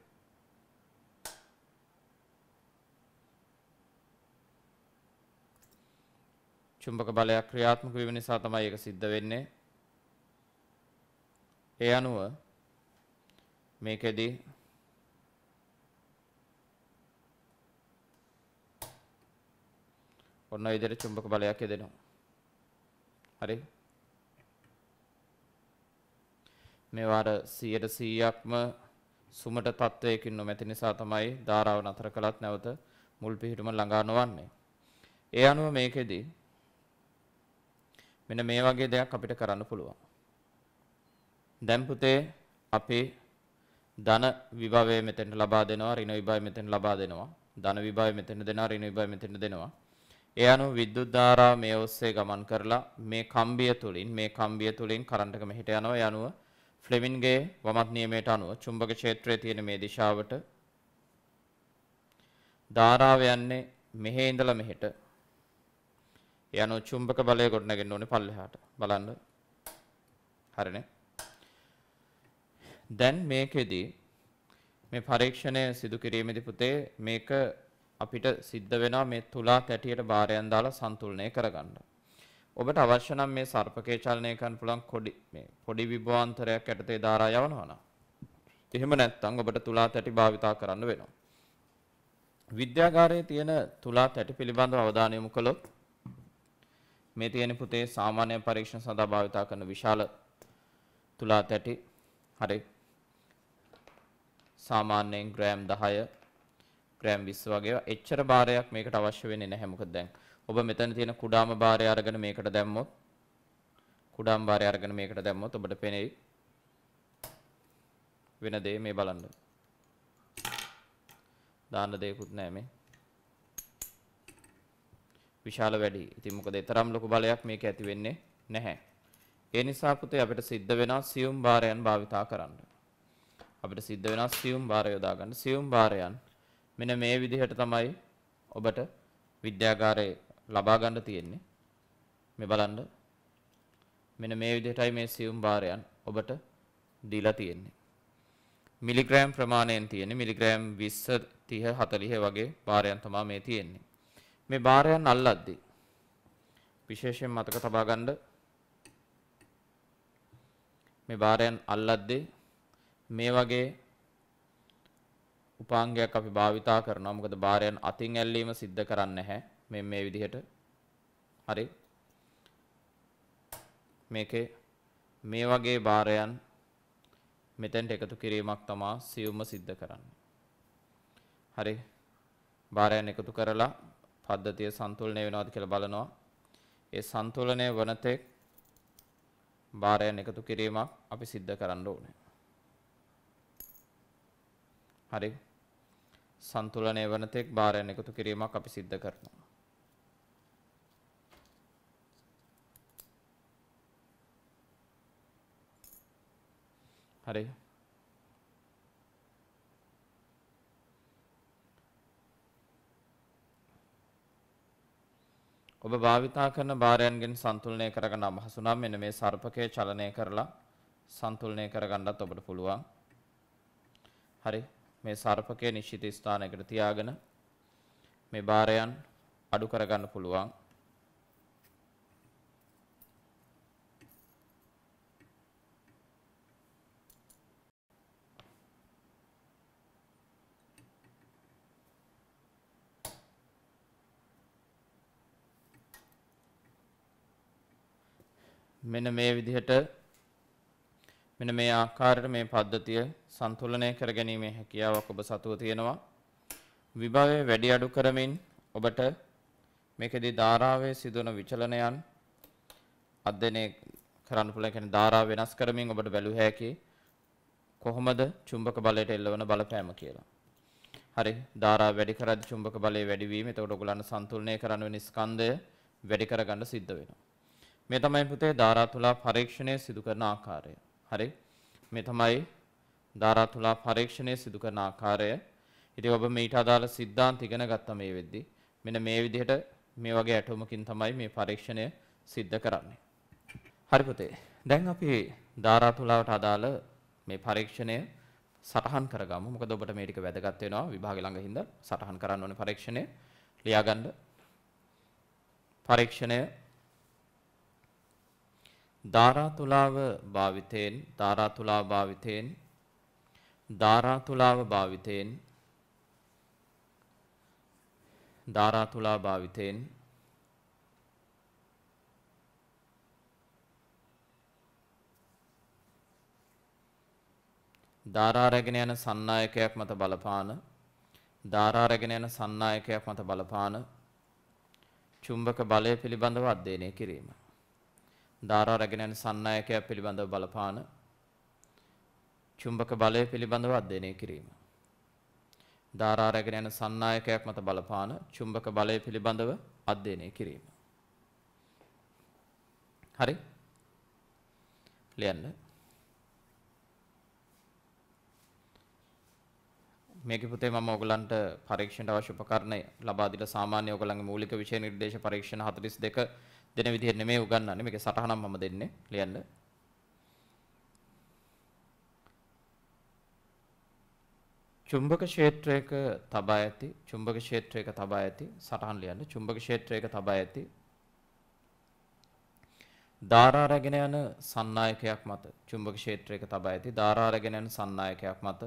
චුම්බක බලයක් ක්‍රියාත්මක වීම නිසා තමයි ඒක සිද්ධ වෙන්නේ. ඒ අනුව මේකෙදි ඔන්න ඔය විදිහට චුම්බක බලයක් යදෙනවා. හරි. මේවා අර 100%ක්ම සුමට තත්වයකින් නොමැති නිසා තමයි ධාරාව නතර කළත් නැවත මුල් පිහිටුම ළඟා නොවන්නේ. ඒ අනුව මේකෙදි මෙන්න මේ වගේ දෙයක් අපිට කරන්න පුළුවන්. දැන් පුතේ අපේ ධන විභවය මෙතෙන්ට ලබා දෙනවා ඍණ විභවය මෙතෙන්ට ලබා දෙනවා ධන විභවය මෙතෙන්ට දෙනවා ඍණ විභවය මෙතෙන්ට දෙනවා ඒ අනුව විද්‍යුත් ධාරාව මේ ඔස්සේ ගමන් කරලා මේ කම්බිය තුලින් මේ කම්බිය තුලින් කරන්ට් එක මෙහෙට යනවා ඒ අනුව ෆ්ලෙමින්ගේ වමත් නියමයට අනුව චුම්බක ක්ෂේත්‍රයේ තියෙන මේ දිශාවට ධාරාව යන්නේ මෙහේ ඉඳලා මෙහෙට යනු චුම්බක බලය ගොඩනගෙන්න ඕනේ පල්ලෙහාට බලන්න හරිනේ දැන් මේකෙදී මේ පරීක්ෂණය සිදු කිරීමේදී පුතේ මේක අපිට සිද්ධ වෙනවා මේ තුලා තැටියට බාරයන් දාලා සන්තුලනය කරගන්න. ඔබට අවශ්‍ය නම් මේ සර්පකේ චලනය කරන්න පුළුවන් පොඩි මේ පොඩි විභවාන්තරයක් යටතේ ධාරා යවනවා නම්. එහෙම නැත්නම් ඔබට තුලා තැටි භාවිතා කරන්න වෙනවා. විද්‍යාගාරයේ තියෙන තුලා තැටි පිළිබඳව අවධානය යොමු කළොත් මේ තියෙන පුතේ සාමාන්‍ය පරීක්ෂණ සඳහා භාවිතා කරන විශාල තුලා තැටි හරි සාමාන්‍යයෙන් ග්‍රෑම් 10 ග්‍රෑම් 20 වගේ එච්චර බාරයක් මේකට අවශ්‍ය වෙන්නේ නැහැ මොකද දැන් ඔබ මෙතන තියෙන කුඩාම බාරය අරගෙන මේකට දැම්මොත් කුඩාම බාරය අරගෙන මේකට දැම්මොත් ඔබට පෙනෙයි වෙන දේ මේ බලන්න දාන්න දෙයක්වත් නැහැ මේ විශාල වැඩි. ඉතින් මොකද ඊතරම් ලොකු බලයක් මේක ඇති වෙන්නේ නැහැ. ඒ නිසා පුතේ අපිට සිද්ධ වෙනවා සියුම් භාරයන් භාවිතා කරන්න. අපිට සිද්ධ වෙනවා සියුම් බාර යොදා ගන්න. සියුම් බාරයන් මෙන්න මේ විදිහට තමයි ඔබට විද්‍යාගාරයේ ලබා ගන්න තියෙන්නේ. මේ බලන්න. මෙන්න මේ විදිහටයි මේ සියුම් බාරයන් ඔබට දීලා තියෙන්නේ. මිලිග්‍රෑම් ප්‍රමාණයෙන් තියෙන්නේ මිලිග්‍රෑම් 20 30 40 වගේ බාරයන් තමයි මේ තියෙන්නේ. මේ බාරයන් අල්ලද්දී විශේෂයෙන් මතක තබා ගන්න මේ බාරයන් අල්ලද්දී මේ වගේ උපාංගයක් අපි භාවිතා කරනවා. මොකද බාරයන් අතින් ඇල්ලීම සිද්ධ කරන්නේ නැහැ. මේ මේ විදිහට. හරි. මේකේ මේ වගේ බාරයන් මෙතෙන්ට එකතු කිරීමක් තමයි සියුම්ම සිද්ධ කරන්නේ. හරි. බාරයන් එකතු කරලා පද්ධතිය සන්තුලනය වෙනවද කියලා බලනවා. ඒ සන්තුලනය වනතෙක් බාරයන් එකතු කිරීමක් අපි සිද්ධ කරන්න ඕනේ. හරි සන්තුලනය වනතෙක් භාරයන් එකතු කිරීමක් අපි සිද්ධ කරනවා. හරි ඔබ භාවිතා කරන භාරයන්ගෙන් සංතුලනය කරගන්න අමහසු නම් මෙන්න මේ සර්පකය චලනය කරලා සංතුලනය කරගන්නත් ඔබට පුළුවන්. හරි. මේ සර්පකය නිශ්චිත ස්ථානයකට තියාගෙන මේ භාරයන් අඩු කරගන්න පුළුවන්. මෙන්න මේ විදිහට මෙන්න මේ ආකාරයට මේ පද්ධතිය සන්තුලනය කර ගැනීමේ හැකියාවක් ඔබ සතුව තියෙනවා. විභවය වැඩි අඩු කරමින් ඔබට මේකෙදී ධාරාවේ සිදුවන විචලනයන් අධ්‍යයනය කරන්න පුළුවන් කියන්නේ ධාරාව වෙනස් කරමින් ඔබට බැලුව හැකි කොහොමද චුම්බක බලයට එල්ලවන බලපෑම කියලා. හරි ධාරාව වැඩි කරද්දී චුම්බක බලය වැඩි වීම එතකොට ඔයගොල්ලන් සන්තුලනය කරන වෙන ස්කන්ධය වැඩි කරගන්න සිද්ධ වෙනවා. මේ තමයි පුතේ ධාරා තුලා පරීක්ෂණය සිදු කරන ආකාරය. හරි මේ තමයි ධාරා තුලා පරීක්ෂණය සිදු කරන ආකාරය. ඉතින් ඔබ මේට අදාළ સિદ્ધාන්ත ඉගෙන ගත්තා මේ වෙද්දී. මෙන්න මේ විදිහට මේ වගේ ඇටොමකින් තමයි මේ පරීක්ෂණය සිද්ධ කරන්නේ. හරි පුතේ. දැන් අපි ධාරා තුලාවට අදාළ මේ පරීක්ෂණය සටහන් කරගමු. මොකද ඔබට මේ ටික වැදගත් වෙනවා විභාගේ ළඟ හින්දා සටහන් කරන්න ඕනේ පරීක්ෂණය ලියාගන්න. පරීක්ෂණය ධාරාතුලාව භාවිතයෙන් ධාරාතුලා භාවිතයෙන් ධාරාතුලාව භාවිතයෙන් ධාරාතුලා භාවිතයෙන් ධාරා රැගෙන යන සන්නායකයක් මත බලපාන ධාරා රැගෙන යන සන්නායකයක් මත බලපාන චුම්බක බලය පිළිබඳව අධ්‍යයනය කිරීම ධාරා රැගෙන යන සන්නායකය පිළිබඳව බලපාන චුම්බක බලය පිළිබඳව අධ්‍යයනය කිරීම. ධාරා රැගෙන යන සන්නායකයක් මත බලපාන චුම්බක බලය පිළිබඳව අධ්‍යයනය කිරීම. හරි? ලියන්න. මේක පුතේ මම ඔයගලන්ට පරීක්ෂණයට අවශ්‍ය උපකරණ ලබා දීලා සාමාන්‍ය ඔයගලන්ගේ මූලික විෂය නිර්දේශ පරීක්ෂණ 42 දෙන විදිහට නෙමෙයි උගන්වන්නේ. මේකේ සටහනක් මම දෙන්නේ. ලියන්න. චුම්බක ක්ෂේත්‍රයක තබා ඇති චුම්බක ක්ෂේත්‍රයක තබා ඇති සටහන් ලියන්න චුම්බක ක්ෂේත්‍රයක තබා ඇති ධාරා රැගෙන යන සන්නායකයක් මත චුම්බක ක්ෂේත්‍රයක තබා ඇති ධාරා රැගෙන යන සන්නායකයක් මත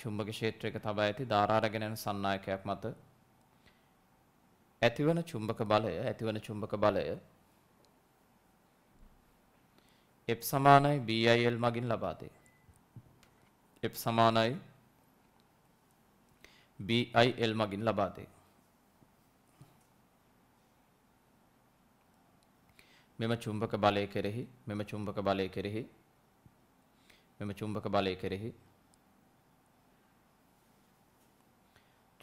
චුම්බක ක්ෂේත්‍රයක තබා ඇති ධාරා රැගෙන යන සන්නායකයක් මත ඇතිවන චුම්බක බලය ඇතිවන චුම්බක බලය F සමානයි BIL මගින් ලබා දේ. F සමානයි BIL මගින් ලබා දේ. මෙම චුම්බක බලය කෙරෙහි මෙම චුම්බක බලය කෙරෙහි මෙම චුම්බක බලය කෙරෙහි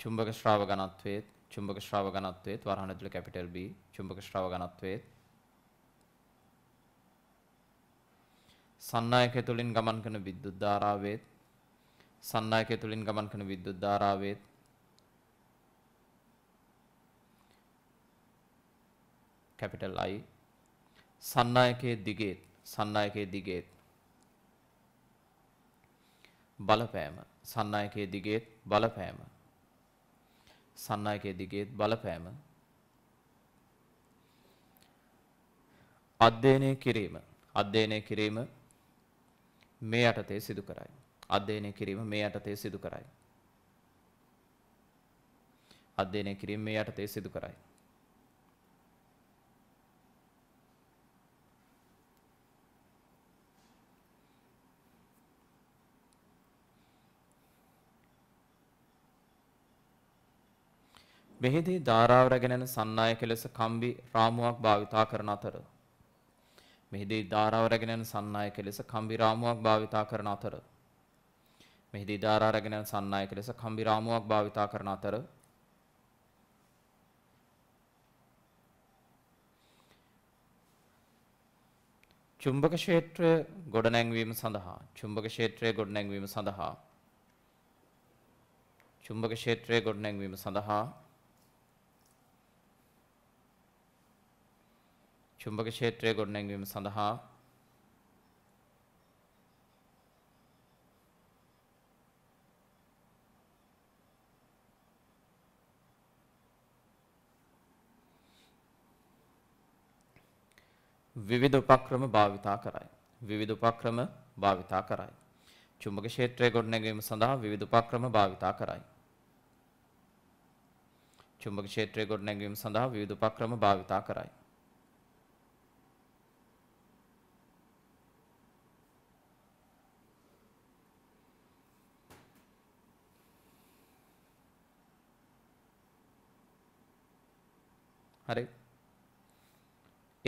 චුම්බක ශ්‍රාව ඝනත්වයේත් චුම්බක ශ්‍රාව ඝනත්වයේත් වරහන ඇතුළේ කැපිටල් B චුම්බක ශ්‍රාව ඝනත්වයේත් සන්නායකය තුළින් ගමන් කරන විද්‍යුත් ධාරාවේත් සන්නායකය තුළින් ගමන් කරන විද්‍යුත් ධාරාවේත් කැපිටල් I සන්නායකයේ දිගේත් සන්නායකයේ දිගේත් බලපෑම සන්නායකයේ දිගේත් බලපෑම සන්නායකයේ දිගේත් බලපෑම අධ්‍යයනය කිරීම අධ්‍යයනය කිරීම මේ යටතේ සිදු කරයි. අධ්‍යයනය කිරීම මේ යටතේ සිදු කරයි. අධ්‍යයනය කිරීම මේ යටතේ සිදු කරයි. මෙහිදී ධාරාව රැගෙන යන සන්නායක ලෙස කම්බි රාමුවක් භාවිතා කරන අතර මෙහිදී ධාරාව රැගෙන යන සන්නායක ලෙස කම්බි රාමුවක් භාවිතා කරන අතර මෙහිදී ධාරාව රැගෙන යන සන්නායක ලෙස කම්බි රාමුවක් භාවිතා කරන අතර චුම්බක ක්ෂේත්‍රය ගොඩනැංවීම සඳහා චුම්බක ක්ෂේත්‍රය ගොඩනැංවීම සඳහා චුම්බක ක්ෂේත්‍රය ගොඩනැංවීම සඳහා චුම්බක ක්ෂේත්‍රය ගොඩනැගීම සඳහා විවිධ උපක්‍රම භාවිතා කරයි. විවිධ උපක්‍රම භාවිතා කරයි. චුම්බක ක්ෂේත්‍රය ගොඩනැගීම සඳහා විවිධ උපක්‍රම භාවිතා කරයි. චුම්බක ක්ෂේත්‍රය ගොඩනැගීම සඳහා විවිධ උපක්‍රම භාවිතා කරයි.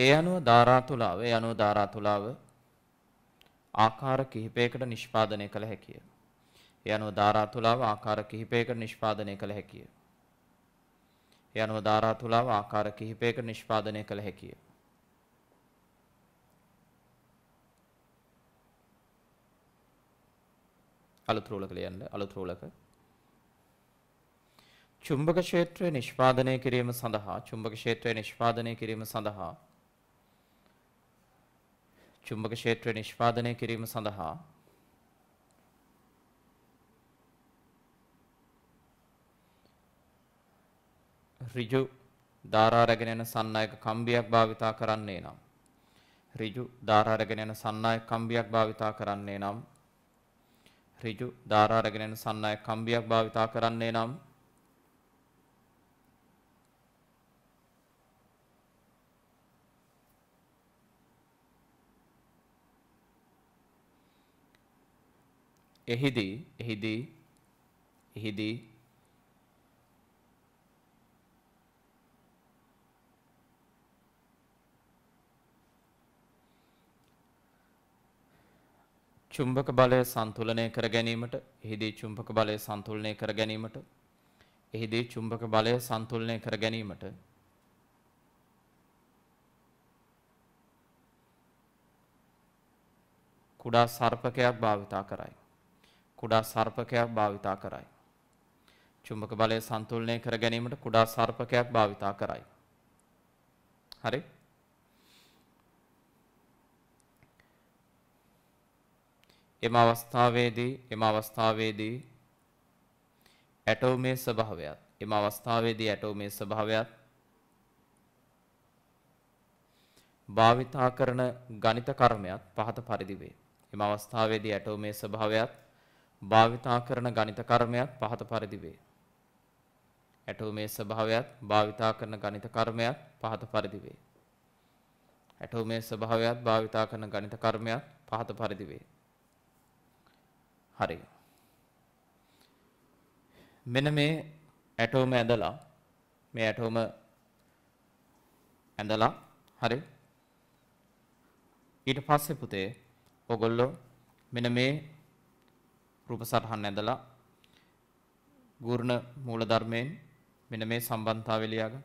ඒ අනුව ධාරා තුලාව ඒ අනුව ධාරා තුලාව ආකාර කිහිපයකට නිෂ්පාදනය කළ හැකිය. ඒ අනුව ධාරා තුලාව ආකාර කිහිපයකට නිෂ්පාදනය කළ හැකිය. ඒ අනුව ධාරා තුලාව ආකාර කිහිපයකට නිෂ්පාදනය කළ හැකිය. අලුත් රෝලක ලියන්න අලුත් රෝලක චුම්බක ක්ෂේත්‍රය නිෂ්පාදනය කිරීම සඳහා චුම්බක ක්ෂේත්‍රය නිෂ්පාදනය කිරීම සඳහා චුම්බක ක්ෂේත්‍රය නිෂ්පාදනය කිරීම සඳහා ඍජු ධාරා රැගෙන යන සන්නායක කම්බියක් භාවිතා කරන්නේ නම් ඍජු ධාරා රැගෙන යන සන්නායක කම්බියක් භාවිතා කරන්නේ නම් ඍජු ධාරා රැගෙන යන සන්නායක කම්බියක් භාවිතා කරන්නේ නම් එහිදී එහිදී එහිදී චුම්බක බලය සන්තුලනය කර ගැනීමට එහිදී චුම්බක බලය සන්තුලනය කර ගැනීමට එහිදී චුම්බක බලය සන්තුලනය කර ගැනීමට කුඩා සර්පකයක් භාවිතා කරයි කුඩා සර්පකයක් භාවිතා කරයි. චුම්බක බලය සන්තුලනය කර ගැනීමට කුඩා සර්පකයක් භාවිතා කරයි. හරි? එම අවස්ථාවේදී එම අවස්ථාවේදී ඇටෝමේ ස්වභාවයත් එම අවස්ථාවේදී ඇටෝමේ ස්වභාවයත් භාවිතා කරන ගණිත කර්මයක් පහත පරිදි වේ. එම අවස්ථාවේදී ඇටෝමේ ස්වභාවයත් භාවිතා කරන ගණිත කර්මයක් පහත පරිදි වේ. ඇටෝමේ ස්වභාවයත් භාවිතා කරන ගණිත කර්මයක් පහත පරිදි වේ. ඇටෝමේ ස්වභාවයත් භාවිතා කරන ගණිත කර්මයක් පහත පරිදි වේ. හරි. මෙන්න මේ ඇටෝම ඇඳලා මේ ඇටෝම ඇඳලා හරි ඊට පස්සේ පුතේ ඔගොල්ලෝ මෙන්න මේ රූප සටහන් ඇඳලා ගුරුණ මූලධර්මයෙන් මෙන්න මේ සම්බන්ධතාවය ලියාගන්න.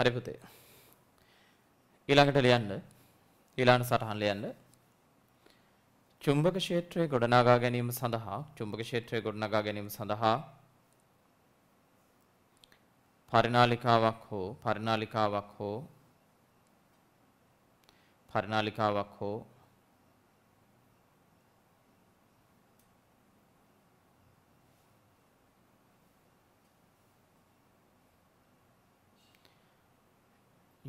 හරි පුතේ. ඊළඟට ලියන්න ඊළාන සටහන් ලියන්න චුම්බක ක්ෂේත්‍රය ගොඩනගා ගැනීම සඳහා චුම්බක ක්ෂේත්‍රය ගොඩනගා ගැනීම සඳහා පරිණාලිකාවක් හෝ පරිණාලිකාවක් හෝ පරිණාලිකාවක් හෝ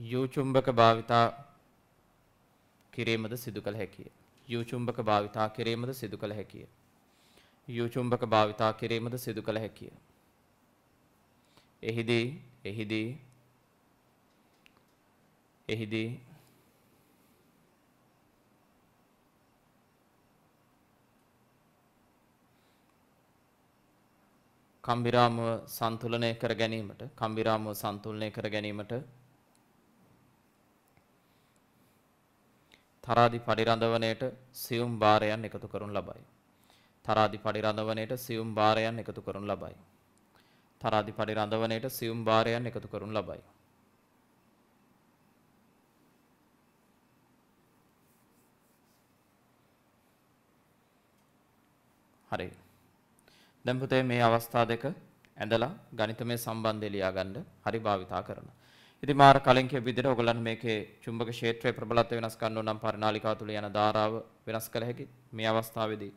යූචුම්බක භාවිතා කිරීමද සිදු කළ හැකිය. යූචුම්බක භාවිතා කිරීමද සිදු කළ හැකිය. යූචුම්බක භාවිතා කිරීමද සිදු කළ හැකිය. එහිදී එහිදී එහිදී කම්බිරාමුව සන්තුලනය කර ගැනීමට කම්බිරාමුව සන්තුලනය කර ගැනීමට තරාදි පරිරඳවණයට සියුම් බාරයන් එකතු කරනු ලබයි. තරාදි පරිරඳවණයට සියුම් බාරයන් එකතු කරනු ලබයි. තරාදි පරිරඳවණයට සියුම් බාරයන් එකතු කරනු ලබයි. හරි. දැන් පුතේ මේ අවස්ථා දෙක ඇඳලා ගණිතමය සම්බන්ධය ලියාගන්න හරි භාවිතා කරනවා. ඉතින් මාර කලින් කියපු විදිහට ඔයගොල්ලන් මේකේ චුම්බක ක්ෂේත්‍රයේ ප්‍රබලත්වය වෙනස් කරන්න ඕන නම් පරිණාලිකාව තුළ යන ධාරාව වෙනස් කළ හැකි. මේ අවස්ථාවේදී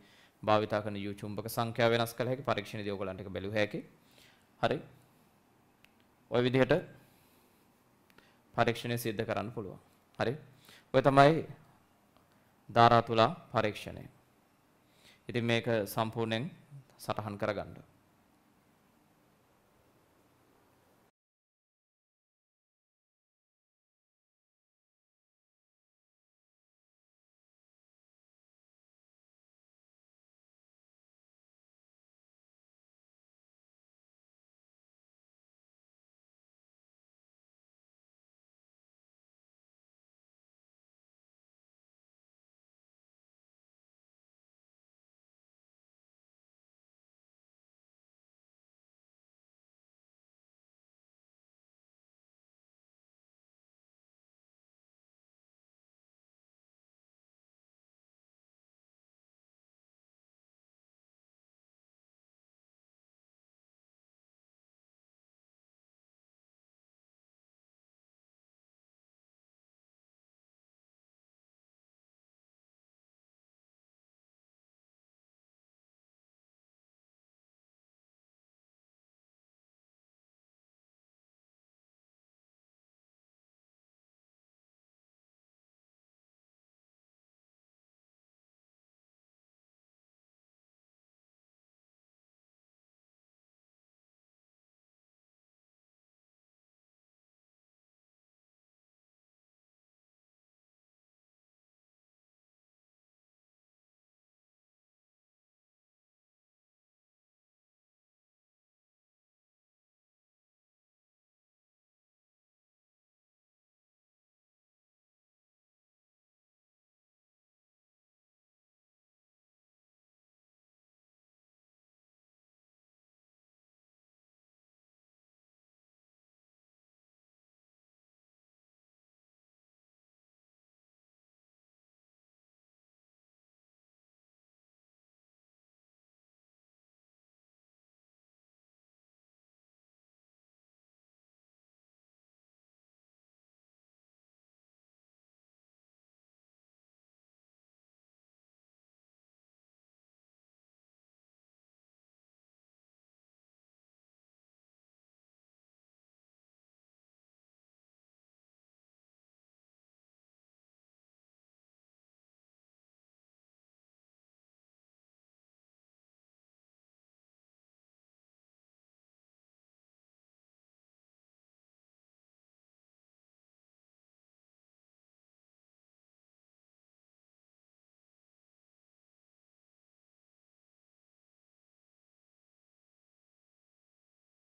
භාවිතා කරන යූ චුම්බක සංඛ්‍යාව වෙනස් කළ හැකි. පරීක්ෂණයේදී ඔයගොල්ලන්ට ඒක බැලුව හැකි. හරි. ওই විදිහට පරීක්ෂණය සිද්ධ කරන්න පුළුවන්. හරි. ඔය තමයි ධාරා තුලා පරීක්ෂණය. ඉතින් මේක සම්පූර්ණයෙන් සටහන් කරගන්න.